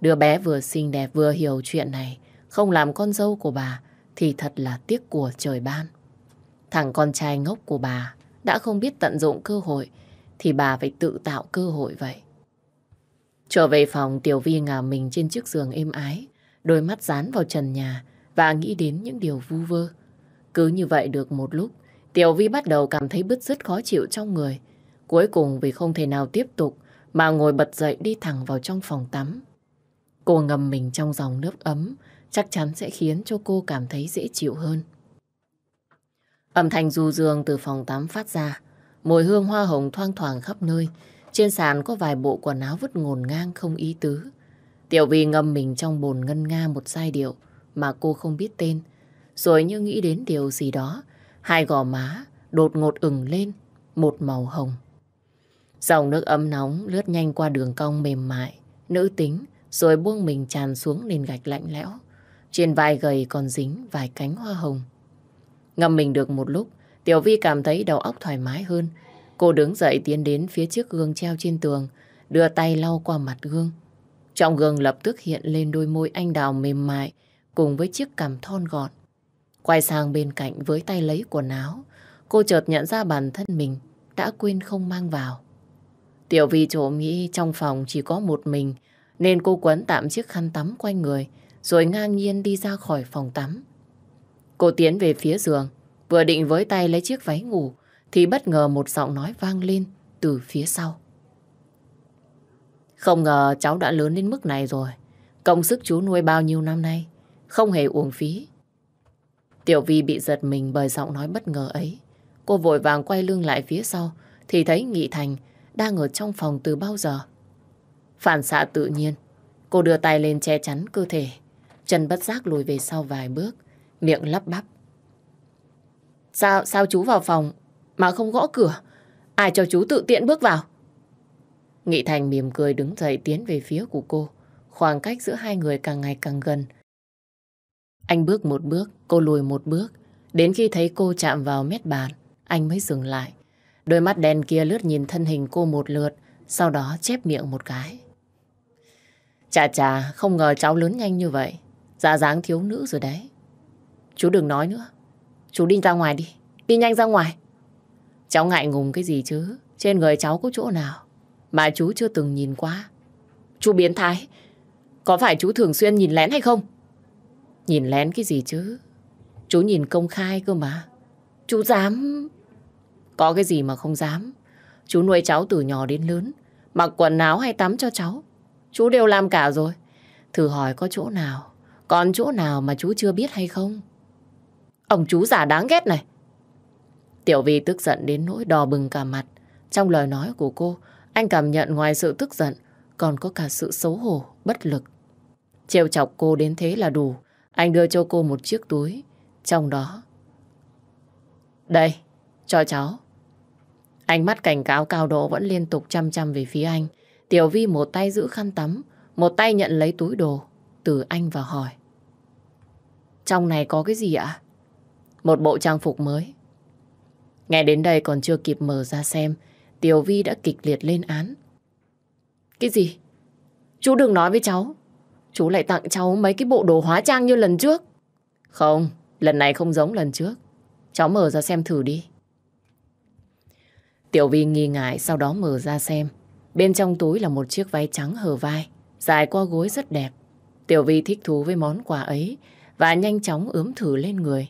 Đứa bé vừa xinh đẹp vừa hiểu chuyện này, không làm con dâu của bà thì thật là tiếc của trời ban. Thằng con trai ngốc của bà đã không biết tận dụng cơ hội thì bà phải tự tạo cơ hội vậy. Trở về phòng Tiểu Vi ngả mình trên chiếc giường êm ái, đôi mắt dán vào trần nhà và nghĩ đến những điều vu vơ. Cứ như vậy được một lúc, Tiểu Vi bắt đầu cảm thấy bứt rứt khó chịu trong người. Cuối cùng vì không thể nào tiếp tục mà ngồi bật dậy đi thẳng vào trong phòng tắm. Cô ngầm mình trong dòng nước ấm chắc chắn sẽ khiến cho cô cảm thấy dễ chịu hơn. Âm thanh du dương từ phòng tắm phát ra. Mùi hương hoa hồng thoang thoảng khắp nơi. Trên sàn có vài bộ quần áo vứt ngổn ngang không ý tứ. Tiểu Vy ngâm mình trong bồn ngân nga một giai điệu mà cô không biết tên. Rồi như nghĩ đến điều gì đó, hai gò má đột ngột ửng lên một màu hồng. Dòng nước ấm nóng lướt nhanh qua đường cong mềm mại, nữ tính, rồi buông mình tràn xuống nền gạch lạnh lẽo. Trên vai gầy còn dính vài cánh hoa hồng. Ngâm mình được một lúc, Tiểu Vi cảm thấy đầu óc thoải mái hơn. Cô đứng dậy tiến đến phía trước gương treo trên tường, đưa tay lau qua mặt gương. Trong gương lập tức hiện lên đôi môi anh đào mềm mại cùng với chiếc cằm thon gọn. Quay sang bên cạnh với tay lấy quần áo, cô chợt nhận ra bản thân mình đã quên không mang vào. Tiểu Vi trộm nghĩ trong phòng chỉ có một mình, nên cô quấn tạm chiếc khăn tắm quanh người, rồi ngang nhiên đi ra khỏi phòng tắm. Cô tiến về phía giường, vừa định với tay lấy chiếc váy ngủ, thì bất ngờ một giọng nói vang lên từ phía sau. Không ngờ cháu đã lớn đến mức này rồi. Công sức chú nuôi bao nhiêu năm nay, không hề uổng phí. Tiểu Vi bị giật mình bởi giọng nói bất ngờ ấy. Cô vội vàng quay lưng lại phía sau, thì thấy Nghị Thành đang ở trong phòng từ bao giờ. Phản xạ tự nhiên, cô đưa tay lên che chắn cơ thể. Chân bất giác lùi về sau vài bước, miệng lắp bắp. Sao, sao chú vào phòng mà không gõ cửa? Ai cho chú tự tiện bước vào? Nghị Thành mỉm cười đứng dậy tiến về phía của cô. Khoảng cách giữa hai người càng ngày càng gần. Anh bước một bước, cô lùi một bước. Đến khi thấy cô chạm vào mét bàn, anh mới dừng lại. Đôi mắt đen kia lướt nhìn thân hình cô một lượt, sau đó chép miệng một cái. Chà chà, không ngờ cháu lớn nhanh như vậy. Dạ dáng thiếu nữ rồi đấy. Chú đừng nói nữa. Chú đi ra ngoài đi. Đi nhanh ra ngoài. Cháu ngại ngùng cái gì chứ? Trên người cháu có chỗ nào mà chú chưa từng nhìn qua. Chú biến thái. Có phải chú thường xuyên nhìn lén hay không? Nhìn lén cái gì chứ? Chú nhìn công khai cơ mà. Chú dám... Có cái gì mà không dám. Chú nuôi cháu từ nhỏ đến lớn. Mặc quần áo hay tắm cho cháu. Chú đều làm cả rồi. Thử hỏi có chỗ nào, còn chỗ nào mà chú chưa biết hay không? Ông chú già đáng ghét này. Tiểu Vi tức giận đến nỗi đỏ bừng cả mặt. Trong lời nói của cô, anh cảm nhận ngoài sự tức giận, còn có cả sự xấu hổ, bất lực. Trêu chọc cô đến thế là đủ. Anh đưa cho cô một chiếc túi. Trong đó... Đây, cho cháu. Ánh mắt cảnh cáo cao độ vẫn liên tục chăm chăm về phía anh. Tiểu Vi một tay giữ khăn tắm, một tay nhận lấy túi đồ từ anh và hỏi. Trong này có cái gì ạ? một bộ trang phục mới. Nghe đến đây còn chưa kịp mở ra xem, Tiểu Vi đã kịch liệt lên án. Cái gì? Chú đừng nói với cháu. Chú lại tặng cháu mấy cái bộ đồ hóa trang như lần trước. Không, lần này không giống lần trước. Cháu mở ra xem thử đi. Tiểu Vi nghi ngại sau đó mở ra xem. Bên trong túi là một chiếc váy trắng hở vai, dài qua gối rất đẹp. Tiểu Vi thích thú với món quà ấy và nhanh chóng ướm thử lên người.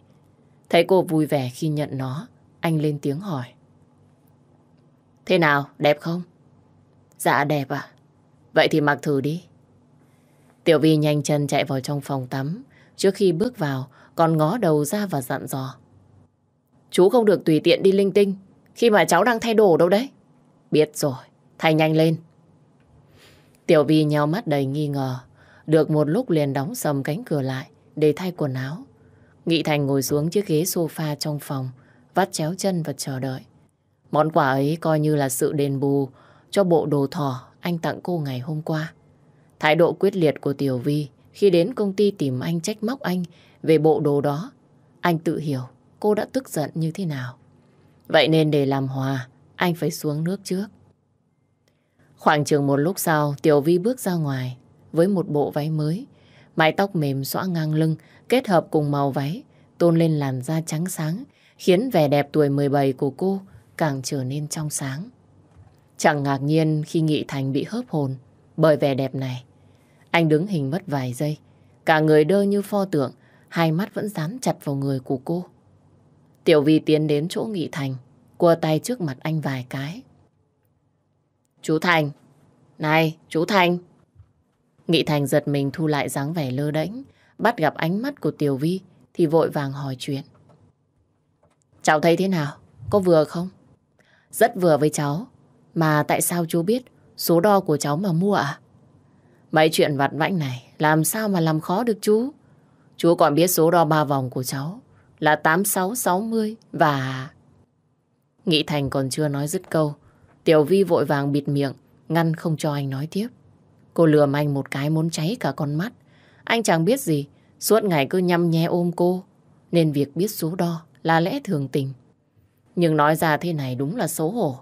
Thấy cô vui vẻ khi nhận nó, anh lên tiếng hỏi. Thế nào, đẹp không? Dạ đẹp ạ. Vậy thì mặc thử đi. Tiểu Vi nhanh chân chạy vào trong phòng tắm. Trước khi bước vào, còn ngó đầu ra và dặn dò. Chú không được tùy tiện đi linh tinh khi mà cháu đang thay đồ đâu đấy. Biết rồi, thay nhanh lên. Tiểu Vi nheo mắt đầy nghi ngờ. Được một lúc liền đóng sầm cánh cửa lại để thay quần áo. Nghị Thành ngồi xuống chiếc ghế sofa trong phòng, vắt chéo chân và chờ đợi. Món quà ấy coi như là sự đền bù cho bộ đồ thỏ anh tặng cô ngày hôm qua. Thái độ quyết liệt của Tiểu Vi khi đến công ty tìm anh trách móc anh về bộ đồ đó. Anh tự hiểu cô đã tức giận như thế nào. Vậy nên để làm hòa, anh phải xuống nước trước. Khoảng chừng một lúc sau, Tiểu Vi bước ra ngoài với một bộ váy mới, mái tóc mềm xõa ngang lưng kết hợp cùng màu váy, tôn lên làn da trắng sáng, khiến vẻ đẹp tuổi 17 của cô càng trở nên trong sáng. Chẳng ngạc nhiên khi Nghị Thành bị hớp hồn bởi vẻ đẹp này. Anh đứng hình mất vài giây, cả người đơ như pho tượng, hai mắt vẫn dán chặt vào người của cô. Tiểu Vi tiến đến chỗ Nghị Thành, cua tay trước mặt anh vài cái. Chú Thành! Này, chú Thành! Nghị Thành giật mình thu lại dáng vẻ lơ đễnh, bắt gặp ánh mắt của Tiểu Vi thì vội vàng hỏi chuyện. Cháu thấy thế nào? Có vừa không? Rất vừa với cháu. Mà tại sao chú biết số đo của cháu mà mua ạ? Mấy chuyện vặt vãnh này làm sao mà làm khó được chú? Chú còn biết số đo ba vòng của cháu là 8660 và... Nghị Thành còn chưa nói dứt câu. Tiểu Vi vội vàng bịt miệng, ngăn không cho anh nói tiếp. Cô lừa anh một cái muốn cháy cả con mắt. Anh chẳng biết gì, suốt ngày cứ nhăm nhe ôm cô, nên việc biết số đo là lẽ thường tình. Nhưng nói ra thế này đúng là xấu hổ.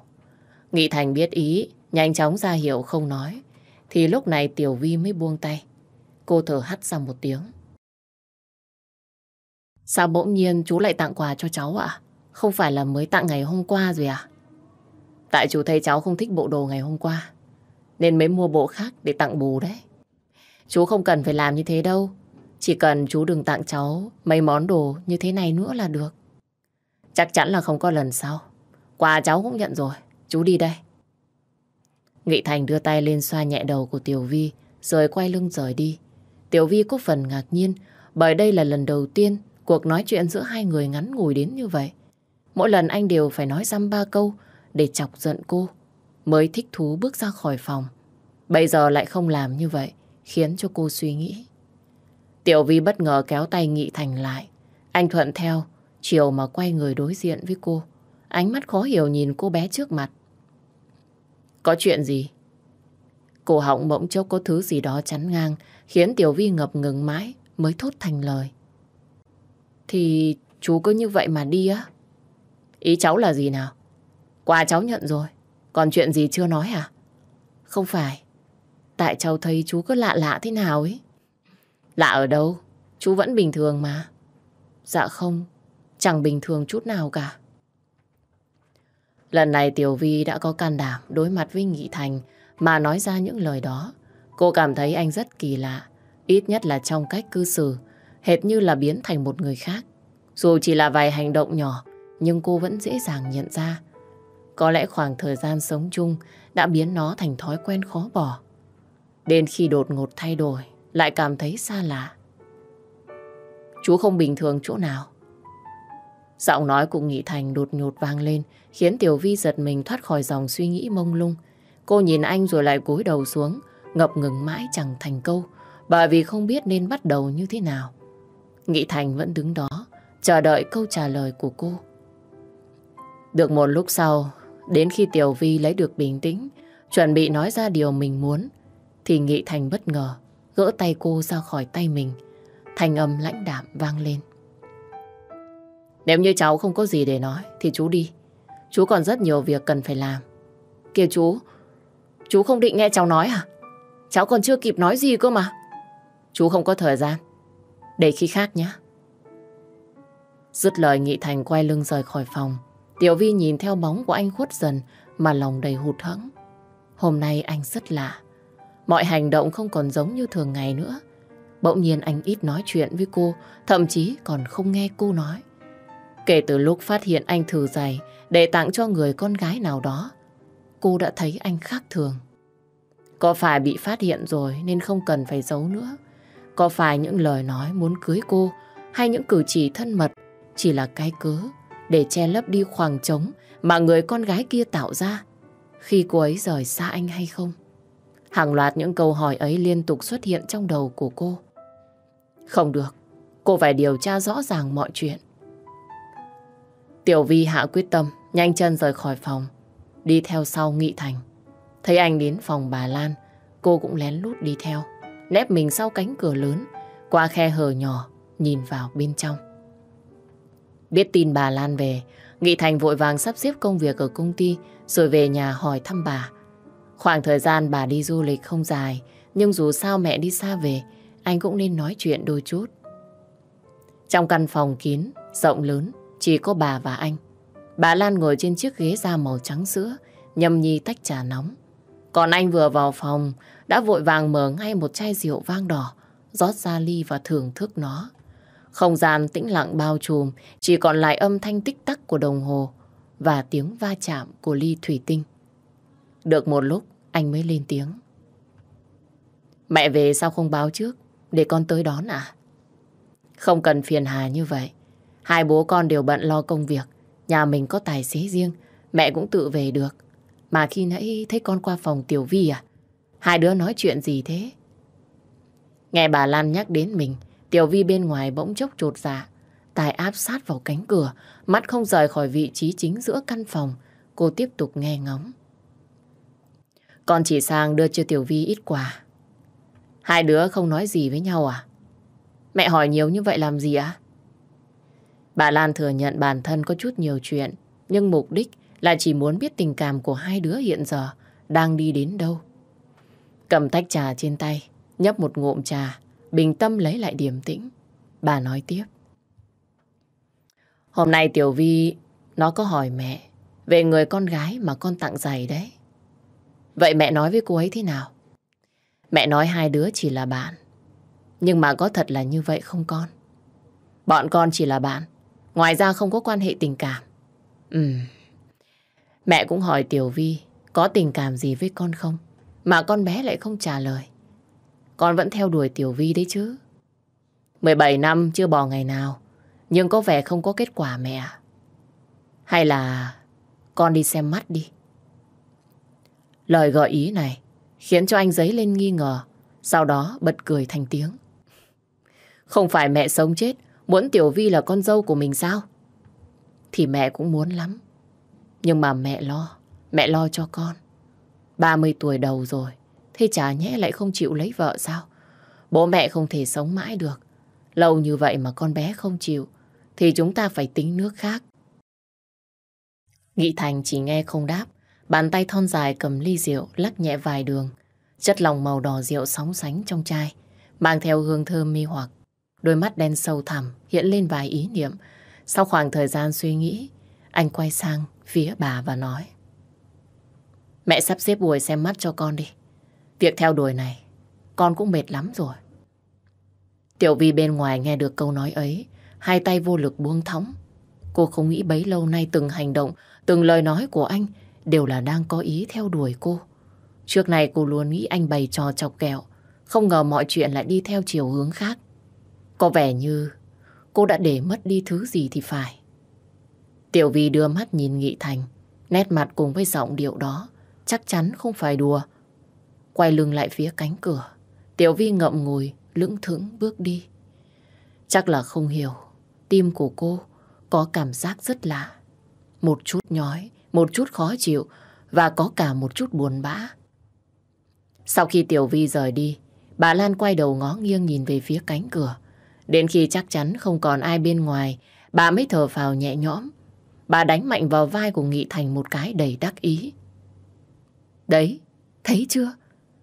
Nghị Thành biết ý, nhanh chóng ra hiệu không nói, thì lúc này Tiểu Vi mới buông tay. Cô thở hắt ra một tiếng. Sao bỗng nhiên chú lại tặng quà cho cháu ạ? Không phải là mới tặng ngày hôm qua rồi à? Tại chú thấy cháu không thích bộ đồ ngày hôm qua, nên mới mua bộ khác để tặng bù đấy. Chú không cần phải làm như thế đâu. Chỉ cần chú đừng tặng cháu mấy món đồ như thế này nữa là được. Chắc chắn là không có lần sau. Quà cháu cũng nhận rồi. Chú đi đây. Nghị Thành đưa tay lên xoa nhẹ đầu của Tiểu Vi rồi quay lưng rời đi. Tiểu Vi có phần ngạc nhiên bởi đây là lần đầu tiên cuộc nói chuyện giữa hai người ngắn ngủi đến như vậy. Mỗi lần anh đều phải nói dăm ba câu để chọc giận cô mới thích thú bước ra khỏi phòng. Bây giờ lại không làm như vậy khiến cho cô suy nghĩ. Tiểu Vi bất ngờ kéo tay Nghị Thành lại. Anh thuận theo, chiều mà quay người đối diện với cô. Ánh mắt khó hiểu nhìn cô bé trước mặt. Có chuyện gì? Cổ họng bỗng chốc có thứ gì đó chắn ngang, khiến Tiểu Vi ngập ngừng mãi mới thốt thành lời. Thì chú cứ như vậy mà đi á. Ý cháu là gì nào? Quà cháu nhận rồi, còn chuyện gì chưa nói à? Không phải, Tại cháu thấy chú cứ lạ lạ thế nào ấy. Lạ ở đâu? Chú vẫn bình thường mà. Dạ không, chẳng bình thường chút nào cả. Lần này Tiểu Vi đã có can đảm đối mặt với Nghị Thành mà nói ra những lời đó. Cô cảm thấy anh rất kỳ lạ, ít nhất là trong cách cư xử, hệt như là biến thành một người khác. Dù chỉ là vài hành động nhỏ, nhưng cô vẫn dễ dàng nhận ra. Có lẽ khoảng thời gian sống chung đã biến nó thành thói quen khó bỏ. Đến khi đột ngột thay đổi, lại cảm thấy xa lạ. Chú không bình thường chỗ nào. Giọng nói của Nghị Thành đột nhột vang lên, khiến Tiểu Vi giật mình thoát khỏi dòng suy nghĩ mông lung. Cô nhìn anh rồi lại cúi đầu xuống, ngập ngừng mãi chẳng thành câu, bởi vì không biết nên bắt đầu như thế nào. Nghị Thành vẫn đứng đó, chờ đợi câu trả lời của cô. Được một lúc sau, đến khi Tiểu Vi lấy được bình tĩnh, chuẩn bị nói ra điều mình muốn, thì Nghị Thành bất ngờ gỡ tay cô ra khỏi tay mình. Thành âm lãnh đạm vang lên. Nếu như cháu không có gì để nói thì chú đi. Chú còn rất nhiều việc cần phải làm. Kìa chú, chú không định nghe cháu nói à? Cháu còn chưa kịp nói gì cơ mà. Chú không có thời gian. Để khi khác nhé. Dứt lời Nghị Thành quay lưng rời khỏi phòng. Tiểu Vi nhìn theo bóng của anh khuất dần mà lòng đầy hụt hẫng. Hôm nay anh rất lạ. Mọi hành động không còn giống như thường ngày nữa. Bỗng nhiên anh ít nói chuyện với cô, thậm chí còn không nghe cô nói. Kể từ lúc phát hiện anh thử giày để tặng cho người con gái nào đó, cô đã thấy anh khác thường. Có phải bị phát hiện rồi nên không cần phải giấu nữa? Có phải những lời nói muốn cưới cô hay những cử chỉ thân mật chỉ là cái cớ để che lấp đi khoảng trống mà người con gái kia tạo ra khi cô ấy rời xa anh hay không? Hàng loạt những câu hỏi ấy liên tục xuất hiện trong đầu của cô. Không được, cô phải điều tra rõ ràng mọi chuyện. Tiểu Vi hạ quyết tâm, nhanh chân rời khỏi phòng, đi theo sau Nghị Thành. Thấy anh đến phòng bà Lan, cô cũng lén lút đi theo, nép mình sau cánh cửa lớn, qua khe hở nhỏ, nhìn vào bên trong. Biết tin bà Lan về, Nghị Thành vội vàng sắp xếp công việc ở công ty rồi về nhà hỏi thăm bà. Khoảng thời gian bà đi du lịch không dài, nhưng dù sao mẹ đi xa về, anh cũng nên nói chuyện đôi chút. Trong căn phòng kín, rộng lớn, chỉ có bà và anh. Bà Lan ngồi trên chiếc ghế da màu trắng sữa, nhâm nhi tách trà nóng. Còn anh vừa vào phòng, đã vội vàng mở ngay một chai rượu vang đỏ, rót ra ly và thưởng thức nó. Không gian tĩnh lặng bao trùm, chỉ còn lại âm thanh tích tắc của đồng hồ và tiếng va chạm của ly thủy tinh. Được một lúc, anh mới lên tiếng. Mẹ về sao không báo trước, để con tới đón à? Không cần phiền hà như vậy. Hai bố con đều bận lo công việc. Nhà mình có tài xế riêng, mẹ cũng tự về được. Mà khi nãy thấy con qua phòng Tiểu Vi à? Hai đứa nói chuyện gì thế? Nghe bà Lan nhắc đến mình, Tiểu Vi bên ngoài bỗng chốc trột dạ. Tài áp sát vào cánh cửa, mắt không rời khỏi vị trí chính giữa căn phòng. Cô tiếp tục nghe ngóng. Con chỉ sang đưa cho Tiểu Vi ít quà. Hai đứa không nói gì với nhau à? Mẹ hỏi nhiều như vậy làm gì ạ? Bà Lan thừa nhận bản thân có chút nhiều chuyện, nhưng mục đích là chỉ muốn biết tình cảm của hai đứa hiện giờ đang đi đến đâu. Cầm tách trà trên tay, nhấp một ngụm trà, bình tâm lấy lại điềm tĩnh. Bà nói tiếp. Hôm nay Tiểu Vi nó có hỏi mẹ về người con gái mà con tặng giày đấy. Vậy mẹ nói với cô ấy thế nào? Mẹ nói hai đứa chỉ là bạn. Nhưng mà có thật là như vậy không con? Bọn con chỉ là bạn. Ngoài ra không có quan hệ tình cảm. Ừ. Mẹ cũng hỏi Tiểu Vi có tình cảm gì với con không? Mà con bé lại không trả lời. Con vẫn theo đuổi Tiểu Vi đấy chứ. 17 năm chưa bỏ ngày nào. Nhưng có vẻ không có kết quả mẹ Hay là con đi xem mắt đi. Lời gợi ý này khiến cho anh giấy lên nghi ngờ, sau đó bật cười thành tiếng. Không phải mẹ sống chết, muốn Tiểu Vi là con dâu của mình sao? Thì mẹ cũng muốn lắm. Nhưng mà mẹ lo, mẹ lo cho con. 30 tuổi đầu rồi, thế chả nhẽ lại không chịu lấy vợ sao? Bố mẹ không thể sống mãi được. Lâu như vậy mà con bé không chịu, thì chúng ta phải tính nước khác. Nghị Thành chỉ nghe không đáp, Bàn tay thon dài cầm ly rượu lắc nhẹ vài đường. Chất lòng màu đỏ rượu sóng sánh trong chai, mang theo hương thơm mi hoặc. Đôi mắt đen sâu thẳm hiện lên vài ý niệm. Sau khoảng thời gian suy nghĩ, anh quay sang phía bà và nói. Mẹ sắp xếp buổi xem mắt cho con đi. Việc theo đuổi này, con cũng mệt lắm rồi. Tiểu Vi bên ngoài nghe được câu nói ấy, hai tay vô lực buông thõng. Cô không nghĩ bấy lâu nay từng hành động, từng lời nói của anh đều là đang có ý theo đuổi cô. Trước này cô luôn nghĩ anh bày trò chọc kẹo, không ngờ mọi chuyện lại đi theo chiều hướng khác. Có vẻ như cô đã để mất đi thứ gì thì phải. Tiểu Vi đưa mắt nhìn Nghị Thành, nét mặt cùng với giọng điệu đó, chắc chắn không phải đùa. Quay lưng lại phía cánh cửa, Tiểu Vi ngậm ngùi, lững thững bước đi. Chắc là không hiểu, tim của cô có cảm giác rất lạ. Một chút nhói, một chút khó chịu và có cả một chút buồn bã. Sau khi Tiểu Vi rời đi, bà Lan quay đầu ngó nghiêng nhìn về phía cánh cửa. Đến khi chắc chắn không còn ai bên ngoài, bà mới thở phào nhẹ nhõm. Bà đánh mạnh vào vai của Nghị Thành một cái đầy đắc ý. Đấy, thấy chưa?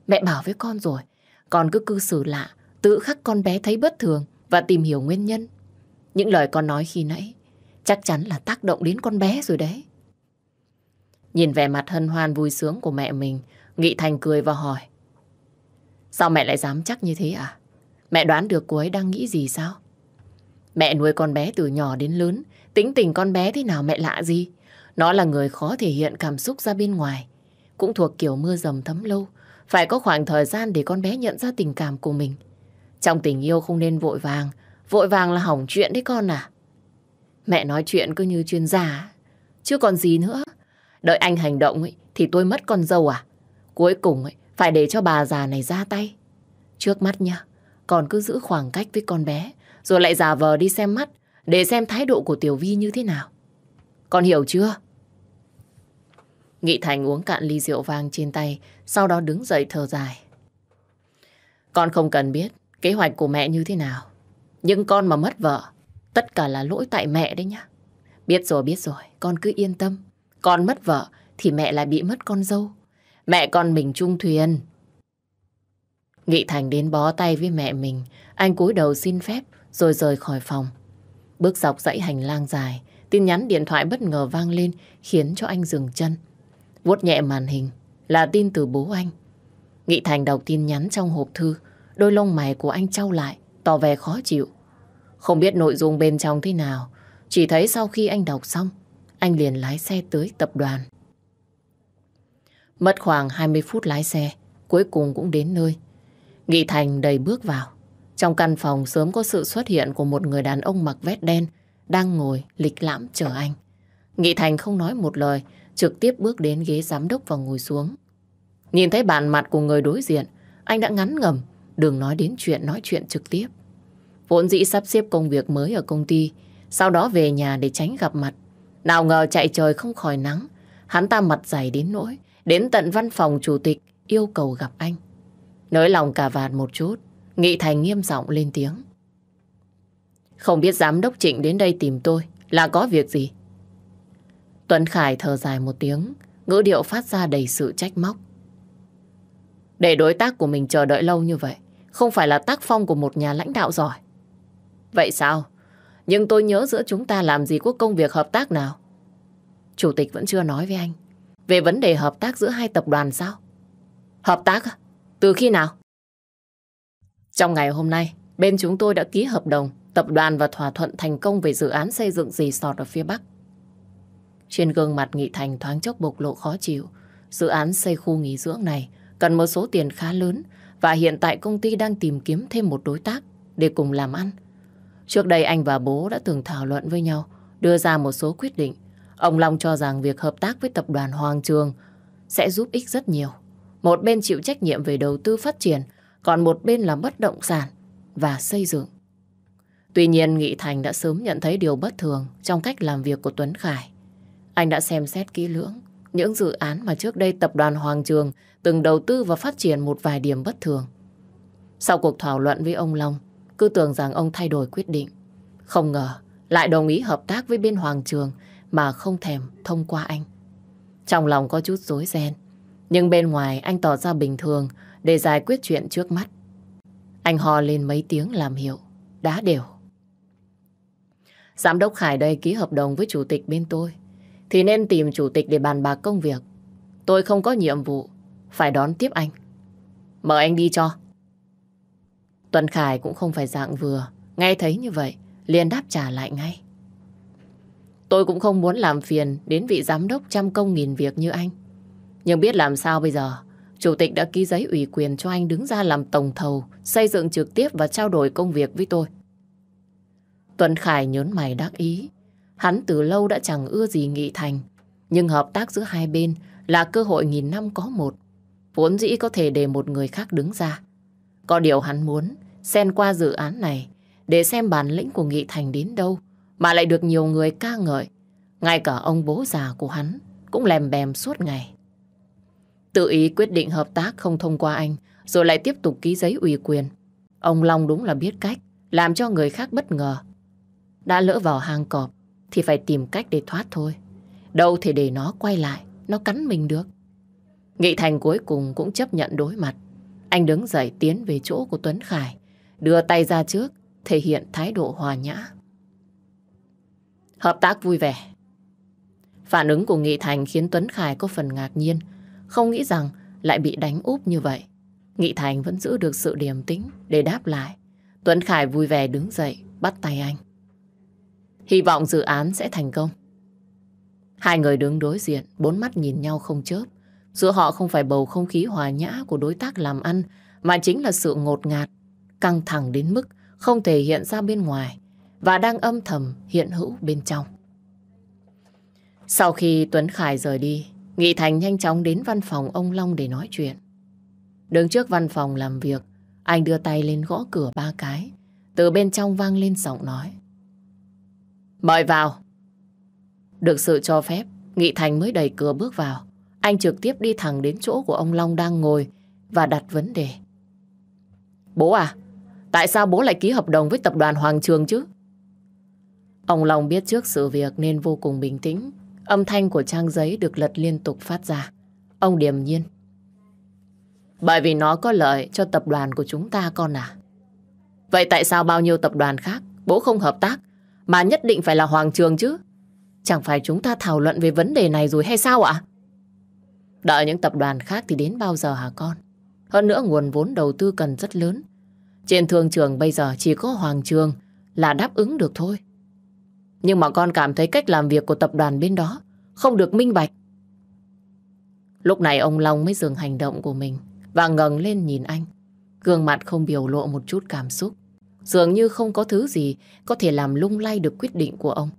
Mẹ bảo với con rồi, con cứ cư xử lạ, tự khắc con bé thấy bất thường và tìm hiểu nguyên nhân. Những lời con nói khi nãy chắc chắn là tác động đến con bé rồi đấy. Nhìn vẻ mặt hân hoan vui sướng của mẹ mình, Nghị Thành cười và hỏi. Sao mẹ lại dám chắc như thế à? Mẹ đoán được cô ấy đang nghĩ gì sao? Mẹ nuôi con bé từ nhỏ đến lớn, tính tình con bé thế nào mẹ lạ gì? Nó là người khó thể hiện cảm xúc ra bên ngoài. Cũng thuộc kiểu mưa dầm thấm lâu, phải có khoảng thời gian để con bé nhận ra tình cảm của mình. Trong tình yêu không nên vội vàng, vội vàng là hỏng chuyện đấy con à. Mẹ nói chuyện cứ như chuyên gia, chứ còn gì nữa. Đợi anh hành động ấy, thì tôi mất con dâu à? Cuối cùng ấy, phải để cho bà già này ra tay. Trước mắt nha, còn cứ giữ khoảng cách với con bé, rồi lại giả vờ đi xem mắt, để xem thái độ của Tiểu Vi như thế nào. Con hiểu chưa? Nghị Thành uống cạn ly rượu vang trên tay, sau đó đứng dậy thở dài. Con không cần biết kế hoạch của mẹ như thế nào. Nhưng con mà mất vợ, tất cả là lỗi tại mẹ đấy nhá. Biết rồi, biết rồi, con cứ yên tâm. Con mất vợ thì mẹ lại bị mất con dâu. Mẹ con mình trung thuyền. Nghị Thành đến bó tay với mẹ mình. Anh cúi đầu xin phép rồi rời khỏi phòng. Bước dọc dãy hành lang dài, tin nhắn điện thoại bất ngờ vang lên khiến cho anh dừng chân. Vuốt nhẹ màn hình là tin từ bố anh. Nghị Thành đọc tin nhắn trong hộp thư, đôi lông mày của anh trao lại, tỏ vẻ khó chịu. Không biết nội dung bên trong thế nào, chỉ thấy sau khi anh đọc xong, anh liền lái xe tới tập đoàn. Mất khoảng 20 phút lái xe, cuối cùng cũng đến nơi. Nghị Thành đầy bước vào. Trong căn phòng sớm có sự xuất hiện của một người đàn ông mặc vest đen đang ngồi lịch lãm chờ anh. Nghị Thành không nói một lời, trực tiếp bước đến ghế giám đốc và ngồi xuống. Nhìn thấy bàn mặt của người đối diện, anh đã ngắn ngầm, đừng nói đến chuyện nói chuyện trực tiếp. Vốn dĩ sắp xếp công việc mới ở công ty, sau đó về nhà để tránh gặp mặt nào ngờ chạy trời không khỏi nắng, hắn ta mặt dày đến nỗi, đến tận văn phòng chủ tịch yêu cầu gặp anh. Nới lòng cả vạt một chút, Nghị Thành nghiêm giọng lên tiếng. Không biết giám đốc Trịnh đến đây tìm tôi là có việc gì? Tuấn Khải thở dài một tiếng, ngữ điệu phát ra đầy sự trách móc. Để đối tác của mình chờ đợi lâu như vậy, không phải là tác phong của một nhà lãnh đạo giỏi. Vậy sao? Nhưng tôi nhớ giữa chúng ta làm gì có công việc hợp tác nào. Chủ tịch vẫn chưa nói với anh. Về vấn đề hợp tác giữa hai tập đoàn sao? Hợp tác Từ khi nào? Trong ngày hôm nay, bên chúng tôi đã ký hợp đồng, tập đoàn và thỏa thuận thành công về dự án xây dựng dì sọt ở phía Bắc. Trên gương mặt Nghị Thành thoáng chốc bộc lộ khó chịu. Dự án xây khu nghỉ dưỡng này cần một số tiền khá lớn và hiện tại công ty đang tìm kiếm thêm một đối tác để cùng làm ăn. Trước đây anh và bố đã từng thảo luận với nhau, đưa ra một số quyết định. Ông Long cho rằng việc hợp tác với tập đoàn Hoàng Trường sẽ giúp ích rất nhiều. Một bên chịu trách nhiệm về đầu tư phát triển, còn một bên là bất động sản và xây dựng. Tuy nhiên Nghị Thành đã sớm nhận thấy điều bất thường trong cách làm việc của Tuấn Khải. Anh đã xem xét kỹ lưỡng những dự án mà trước đây tập đoàn Hoàng Trường từng đầu tư và phát triển một vài điểm bất thường. Sau cuộc thảo luận với ông Long, cứ tưởng rằng ông thay đổi quyết định. Không ngờ lại đồng ý hợp tác với bên Hoàng Trường mà không thèm thông qua anh. Trong lòng có chút rối ren. Nhưng bên ngoài anh tỏ ra bình thường để giải quyết chuyện trước mắt. Anh hò lên mấy tiếng làm hiệu. Đá đều. Giám đốc Khải đây ký hợp đồng với chủ tịch bên tôi. Thì nên tìm chủ tịch để bàn bạc công việc. Tôi không có nhiệm vụ. Phải đón tiếp anh. Mở anh đi cho. Tuần Khải cũng không phải dạng vừa. Nghe thấy như vậy, liền đáp trả lại ngay. Tôi cũng không muốn làm phiền đến vị giám đốc trăm công nghìn việc như anh. Nhưng biết làm sao bây giờ, Chủ tịch đã ký giấy ủy quyền cho anh đứng ra làm tổng thầu, xây dựng trực tiếp và trao đổi công việc với tôi. Tuần Khải nhớn mày đắc ý. Hắn từ lâu đã chẳng ưa gì Nghị Thành. Nhưng hợp tác giữa hai bên là cơ hội nghìn năm có một. Vốn dĩ có thể để một người khác đứng ra. Có điều hắn muốn xen qua dự án này để xem bản lĩnh của Nghị Thành đến đâu mà lại được nhiều người ca ngợi. Ngay cả ông bố già của hắn cũng lèm bèm suốt ngày. Tự ý quyết định hợp tác không thông qua anh rồi lại tiếp tục ký giấy ủy quyền. Ông Long đúng là biết cách làm cho người khác bất ngờ. Đã lỡ vào hang cọp thì phải tìm cách để thoát thôi. Đâu thể để nó quay lại, nó cắn mình được. Nghị Thành cuối cùng cũng chấp nhận đối mặt. Anh đứng dậy tiến về chỗ của Tuấn Khải đưa tay ra trước, thể hiện thái độ hòa nhã. Hợp tác vui vẻ. Phản ứng của Nghị Thành khiến Tuấn Khải có phần ngạc nhiên, không nghĩ rằng lại bị đánh úp như vậy. Nghị Thành vẫn giữ được sự điềm tĩnh để đáp lại. Tuấn Khải vui vẻ đứng dậy, bắt tay anh. Hy vọng dự án sẽ thành công. Hai người đứng đối diện, bốn mắt nhìn nhau không chớp. Giữa họ không phải bầu không khí hòa nhã của đối tác làm ăn, mà chính là sự ngột ngạt căng thẳng đến mức không thể hiện ra bên ngoài và đang âm thầm hiện hữu bên trong. Sau khi Tuấn Khải rời đi, Nghị Thành nhanh chóng đến văn phòng ông Long để nói chuyện. Đứng trước văn phòng làm việc, anh đưa tay lên gõ cửa ba cái, từ bên trong vang lên giọng nói. Mời vào. Được sự cho phép, Nghị Thành mới đẩy cửa bước vào. Anh trực tiếp đi thẳng đến chỗ của ông Long đang ngồi và đặt vấn đề. Bố à, Tại sao bố lại ký hợp đồng với tập đoàn Hoàng Trường chứ? Ông Long biết trước sự việc nên vô cùng bình tĩnh. Âm thanh của trang giấy được lật liên tục phát ra. Ông điềm nhiên. Bởi vì nó có lợi cho tập đoàn của chúng ta con à. Vậy tại sao bao nhiêu tập đoàn khác bố không hợp tác mà nhất định phải là Hoàng Trường chứ? Chẳng phải chúng ta thảo luận về vấn đề này rồi hay sao ạ? Đợi những tập đoàn khác thì đến bao giờ hả con? Hơn nữa nguồn vốn đầu tư cần rất lớn trên thương trường bây giờ chỉ có Hoàng Trường là đáp ứng được thôi. Nhưng mà con cảm thấy cách làm việc của tập đoàn bên đó không được minh bạch. Lúc này ông Long mới dừng hành động của mình và ngẩng lên nhìn anh. Gương mặt không biểu lộ một chút cảm xúc. Dường như không có thứ gì có thể làm lung lay được quyết định của ông.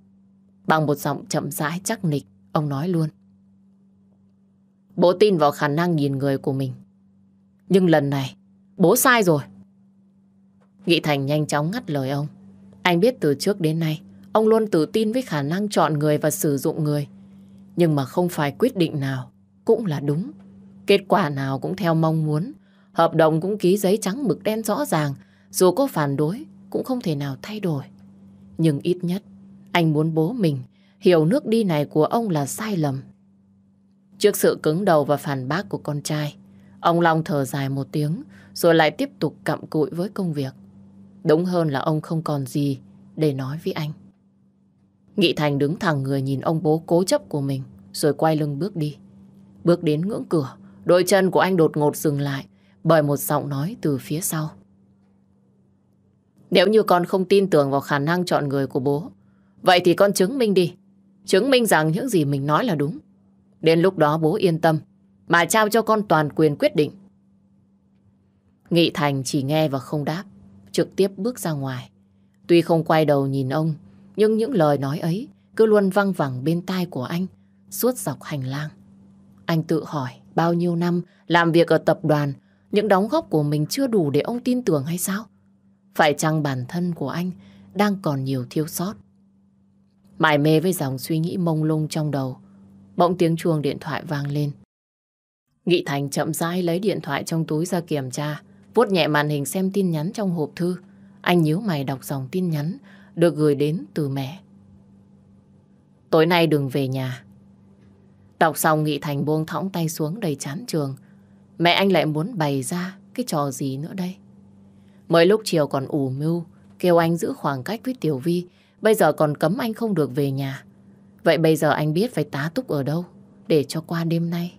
Bằng một giọng chậm rãi chắc nịch, ông nói luôn. Bố tin vào khả năng nhìn người của mình. Nhưng lần này, bố sai rồi. Nghị Thành nhanh chóng ngắt lời ông. Anh biết từ trước đến nay, ông luôn tự tin với khả năng chọn người và sử dụng người. Nhưng mà không phải quyết định nào cũng là đúng. Kết quả nào cũng theo mong muốn. Hợp đồng cũng ký giấy trắng mực đen rõ ràng, dù có phản đối cũng không thể nào thay đổi. Nhưng ít nhất, anh muốn bố mình hiểu nước đi này của ông là sai lầm. Trước sự cứng đầu và phản bác của con trai, ông Long thở dài một tiếng rồi lại tiếp tục cặm cụi với công việc. Đúng hơn là ông không còn gì để nói với anh. Nghị Thành đứng thẳng người nhìn ông bố cố chấp của mình, rồi quay lưng bước đi. Bước đến ngưỡng cửa, đôi chân của anh đột ngột dừng lại bởi một giọng nói từ phía sau. Nếu như con không tin tưởng vào khả năng chọn người của bố, vậy thì con chứng minh đi. Chứng minh rằng những gì mình nói là đúng. Đến lúc đó bố yên tâm, mà trao cho con toàn quyền quyết định. Nghị Thành chỉ nghe và không đáp trực tiếp bước ra ngoài. Tuy không quay đầu nhìn ông, nhưng những lời nói ấy cứ luôn văng vẳng bên tai của anh suốt dọc hành lang. Anh tự hỏi bao nhiêu năm làm việc ở tập đoàn, những đóng góp của mình chưa đủ để ông tin tưởng hay sao? Phải chăng bản thân của anh đang còn nhiều thiếu sót? Mải mê với dòng suy nghĩ mông lung trong đầu, bỗng tiếng chuông điện thoại vang lên. Nghị Thành chậm rãi lấy điện thoại trong túi ra kiểm tra. Vuốt nhẹ màn hình xem tin nhắn trong hộp thư, anh nhíu mày đọc dòng tin nhắn được gửi đến từ mẹ. Tối nay đừng về nhà. Đọc xong Nghị Thành buông thõng tay xuống đầy chán trường. Mẹ anh lại muốn bày ra cái trò gì nữa đây? Mới lúc chiều còn ủ mưu, kêu anh giữ khoảng cách với Tiểu Vi, bây giờ còn cấm anh không được về nhà. Vậy bây giờ anh biết phải tá túc ở đâu để cho qua đêm nay.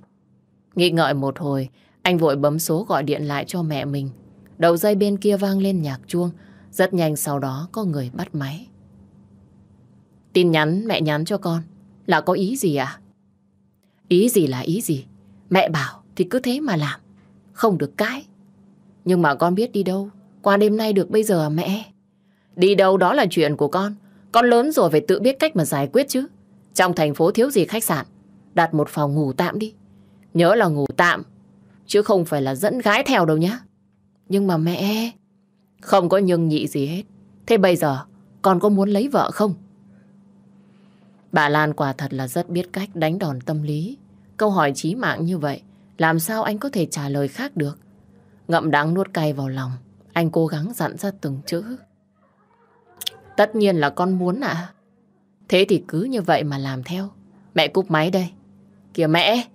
Nghĩ ngợi một hồi, anh vội bấm số gọi điện lại cho mẹ mình. Đầu dây bên kia vang lên nhạc chuông. Rất nhanh sau đó có người bắt máy. Tin nhắn mẹ nhắn cho con là có ý gì à? Ý gì là ý gì? Mẹ bảo thì cứ thế mà làm. Không được cãi. Nhưng mà con biết đi đâu. Qua đêm nay được bây giờ à mẹ? Đi đâu đó là chuyện của con. Con lớn rồi phải tự biết cách mà giải quyết chứ. Trong thành phố thiếu gì khách sạn. Đặt một phòng ngủ tạm đi. Nhớ là ngủ tạm Chứ không phải là dẫn gái theo đâu nhá. Nhưng mà mẹ... Không có nhưng nhị gì hết. Thế bây giờ con có muốn lấy vợ không? Bà Lan quả thật là rất biết cách đánh đòn tâm lý. Câu hỏi chí mạng như vậy, làm sao anh có thể trả lời khác được? Ngậm đắng nuốt cay vào lòng, anh cố gắng dặn ra từng chữ. Tất nhiên là con muốn ạ. Thế thì cứ như vậy mà làm theo. Mẹ cúp máy đây. Kìa mẹ!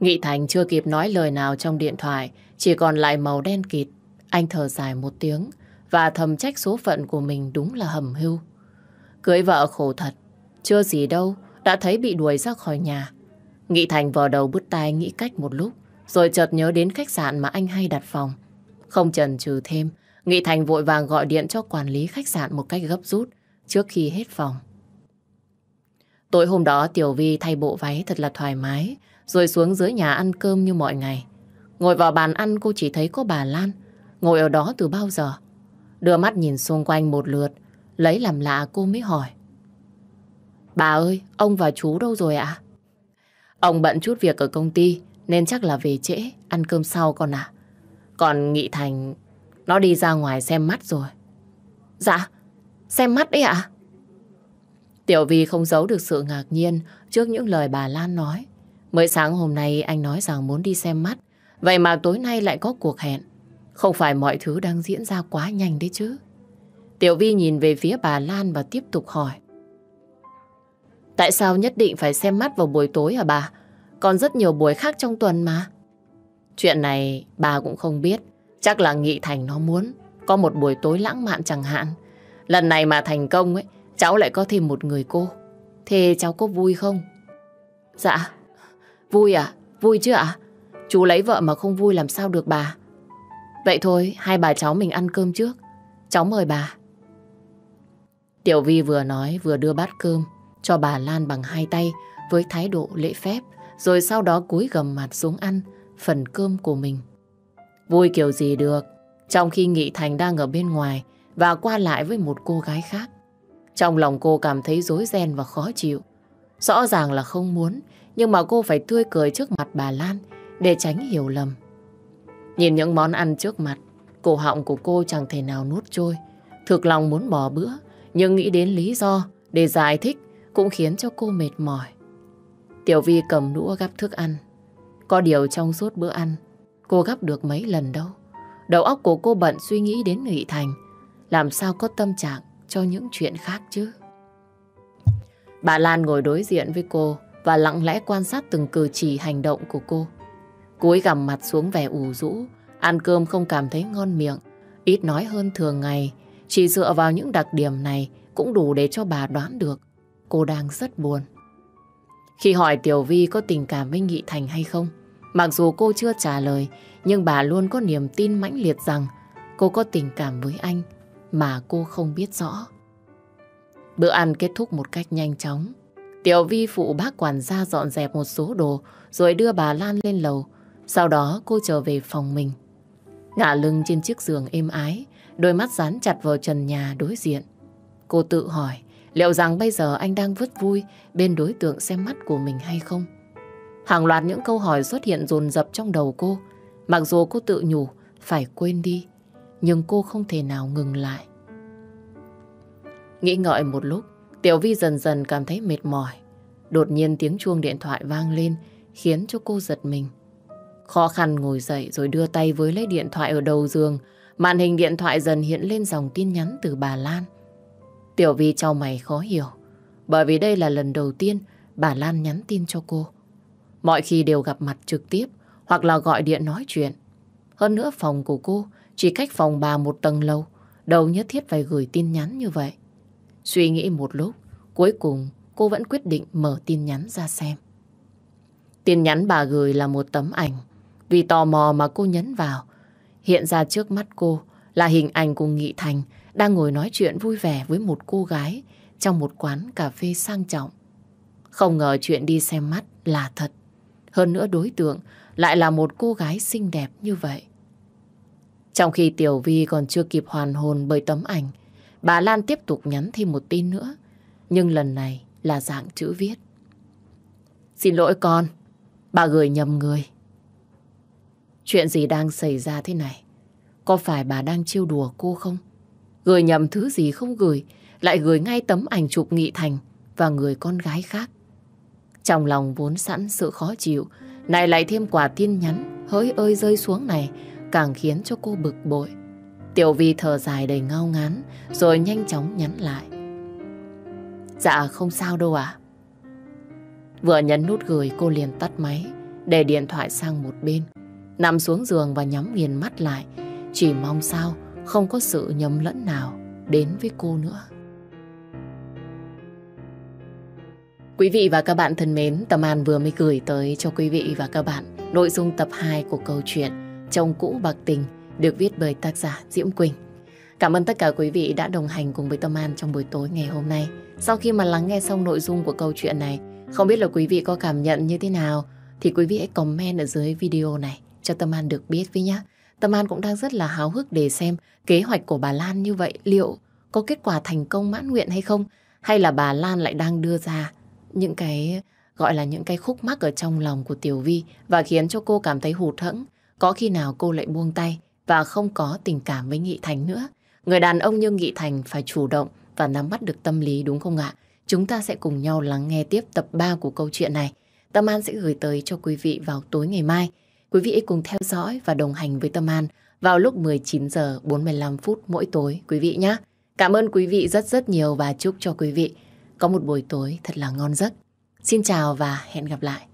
Nghị Thành chưa kịp nói lời nào trong điện thoại, chỉ còn lại màu đen kịt. Anh thở dài một tiếng và thầm trách số phận của mình đúng là hầm hưu. Cưới vợ khổ thật, chưa gì đâu, đã thấy bị đuổi ra khỏi nhà. Nghị Thành vò đầu bứt tai nghĩ cách một lúc, rồi chợt nhớ đến khách sạn mà anh hay đặt phòng. Không chần chừ thêm, Nghị Thành vội vàng gọi điện cho quản lý khách sạn một cách gấp rút trước khi hết phòng. Tối hôm đó Tiểu Vi thay bộ váy thật là thoải mái, rồi xuống dưới nhà ăn cơm như mọi ngày. Ngồi vào bàn ăn cô chỉ thấy có bà Lan, ngồi ở đó từ bao giờ. Đưa mắt nhìn xung quanh một lượt, lấy làm lạ cô mới hỏi. Bà ơi, ông và chú đâu rồi ạ? Ông bận chút việc ở công ty nên chắc là về trễ, ăn cơm sau con ạ. Còn Nghị Thành, nó đi ra ngoài xem mắt rồi. Dạ, xem mắt đấy ạ. Tiểu Vi không giấu được sự ngạc nhiên trước những lời bà Lan nói. Mới sáng hôm nay anh nói rằng muốn đi xem mắt, vậy mà tối nay lại có cuộc hẹn. Không phải mọi thứ đang diễn ra quá nhanh đấy chứ. Tiểu Vi nhìn về phía bà Lan và tiếp tục hỏi. Tại sao nhất định phải xem mắt vào buổi tối hả bà? Còn rất nhiều buổi khác trong tuần mà. Chuyện này bà cũng không biết. Chắc là Nghị Thành nó muốn. Có một buổi tối lãng mạn chẳng hạn. Lần này mà thành công ấy, cháu lại có thêm một người cô. Thế cháu có vui không? Dạ, Vui à? Vui chứ ạ? À? Chú lấy vợ mà không vui làm sao được bà. Vậy thôi, hai bà cháu mình ăn cơm trước. Cháu mời bà. Tiểu Vi vừa nói vừa đưa bát cơm cho bà Lan bằng hai tay với thái độ lễ phép, rồi sau đó cúi gầm mặt xuống ăn phần cơm của mình. Vui kiểu gì được, trong khi Nghị Thành đang ở bên ngoài và qua lại với một cô gái khác. Trong lòng cô cảm thấy rối ren và khó chịu. Rõ ràng là không muốn, nhưng mà cô phải tươi cười trước mặt bà Lan để tránh hiểu lầm. Nhìn những món ăn trước mặt, cổ họng của cô chẳng thể nào nuốt trôi. Thực lòng muốn bỏ bữa, nhưng nghĩ đến lý do để giải thích cũng khiến cho cô mệt mỏi. Tiểu Vi cầm đũa gắp thức ăn. Có điều trong suốt bữa ăn, cô gắp được mấy lần đâu. Đầu óc của cô bận suy nghĩ đến Nghị Thành, làm sao có tâm trạng cho những chuyện khác chứ. Bà Lan ngồi đối diện với cô, và lặng lẽ quan sát từng cử chỉ hành động của cô. Cúi gằm mặt xuống vẻ ủ rũ, ăn cơm không cảm thấy ngon miệng, ít nói hơn thường ngày, chỉ dựa vào những đặc điểm này cũng đủ để cho bà đoán được cô đang rất buồn. Khi hỏi Tiểu Vi có tình cảm với Nghị Thành hay không, mặc dù cô chưa trả lời, nhưng bà luôn có niềm tin mãnh liệt rằng cô có tình cảm với anh mà cô không biết rõ. Bữa ăn kết thúc một cách nhanh chóng. Tiểu Vi phụ bác quản gia dọn dẹp một số đồ rồi đưa bà Lan lên lầu. Sau đó cô trở về phòng mình. Ngả lưng trên chiếc giường êm ái, đôi mắt dán chặt vào trần nhà đối diện. Cô tự hỏi liệu rằng bây giờ anh đang vứt vui bên đối tượng xem mắt của mình hay không? Hàng loạt những câu hỏi xuất hiện dồn dập trong đầu cô. Mặc dù cô tự nhủ phải quên đi, nhưng cô không thể nào ngừng lại. Nghĩ ngợi một lúc, Tiểu Vi dần dần cảm thấy mệt mỏi. Đột nhiên tiếng chuông điện thoại vang lên khiến cho cô giật mình. Khó khăn ngồi dậy rồi đưa tay với lấy điện thoại ở đầu giường. Màn hình điện thoại dần hiện lên dòng tin nhắn từ bà Lan. Tiểu Vi trao mày khó hiểu. Bởi vì đây là lần đầu tiên bà Lan nhắn tin cho cô. Mọi khi đều gặp mặt trực tiếp hoặc là gọi điện nói chuyện. Hơn nữa phòng của cô chỉ cách phòng bà một tầng lầu. Đâu nhất thiết phải gửi tin nhắn như vậy. Suy nghĩ một lúc, cuối cùng cô vẫn quyết định mở tin nhắn ra xem. Tin nhắn bà gửi là một tấm ảnh. Vì tò mò mà cô nhấn vào. Hiện ra trước mắt cô là hình ảnh của Nghị Thành đang ngồi nói chuyện vui vẻ với một cô gái trong một quán cà phê sang trọng. Không ngờ chuyện đi xem mắt là thật. Hơn nữa đối tượng lại là một cô gái xinh đẹp như vậy. Trong khi Tiểu Vi còn chưa kịp hoàn hồn bởi tấm ảnh Bà Lan tiếp tục nhắn thêm một tin nữa, nhưng lần này là dạng chữ viết. Xin lỗi con, bà gửi nhầm người. Chuyện gì đang xảy ra thế này? Có phải bà đang trêu đùa cô không? Gửi nhầm thứ gì không gửi, lại gửi ngay tấm ảnh chụp Nghị Thành và người con gái khác. Trong lòng vốn sẵn sự khó chịu, này lại thêm quả tin nhắn hỡi ơi rơi xuống này, càng khiến cho cô bực bội. Tiểu Vi thở dài đầy ngao ngán rồi nhanh chóng nhắn lại. Dạ không sao đâu ạ. Vừa nhấn nút gửi cô liền tắt máy để điện thoại sang một bên. Nằm xuống giường và nhắm nghiền mắt lại chỉ mong sao không có sự nhầm lẫn nào đến với cô nữa. Quý vị và các bạn thân mến, Tâm An vừa mới gửi tới cho quý vị và các bạn nội dung tập 2 của câu chuyện Chồng cũ bạc tình được viết bởi tác giả Diễm Quỳnh. Cảm ơn tất cả quý vị đã đồng hành cùng với Tâm An trong buổi tối ngày hôm nay. Sau khi mà lắng nghe xong nội dung của câu chuyện này, không biết là quý vị có cảm nhận như thế nào thì quý vị hãy comment ở dưới video này cho Tâm An được biết với nhé. Tâm An cũng đang rất là háo hức để xem kế hoạch của bà Lan như vậy liệu có kết quả thành công mãn nguyện hay không hay là bà Lan lại đang đưa ra những cái gọi là những cái khúc mắc ở trong lòng của Tiểu Vi và khiến cho cô cảm thấy hụt hẫng, có khi nào cô lại buông tay và không có tình cảm với Nghị Thành nữa. Người đàn ông như Nghị Thành phải chủ động và nắm bắt được tâm lý đúng không ạ? Chúng ta sẽ cùng nhau lắng nghe tiếp tập 3 của câu chuyện này. Tâm An sẽ gửi tới cho quý vị vào tối ngày mai. Quý vị cùng theo dõi và đồng hành với Tâm An vào lúc 19 h 45 phút mỗi tối quý vị nhé. Cảm ơn quý vị rất rất nhiều và chúc cho quý vị có một buổi tối thật là ngon giấc. Xin chào và hẹn gặp lại.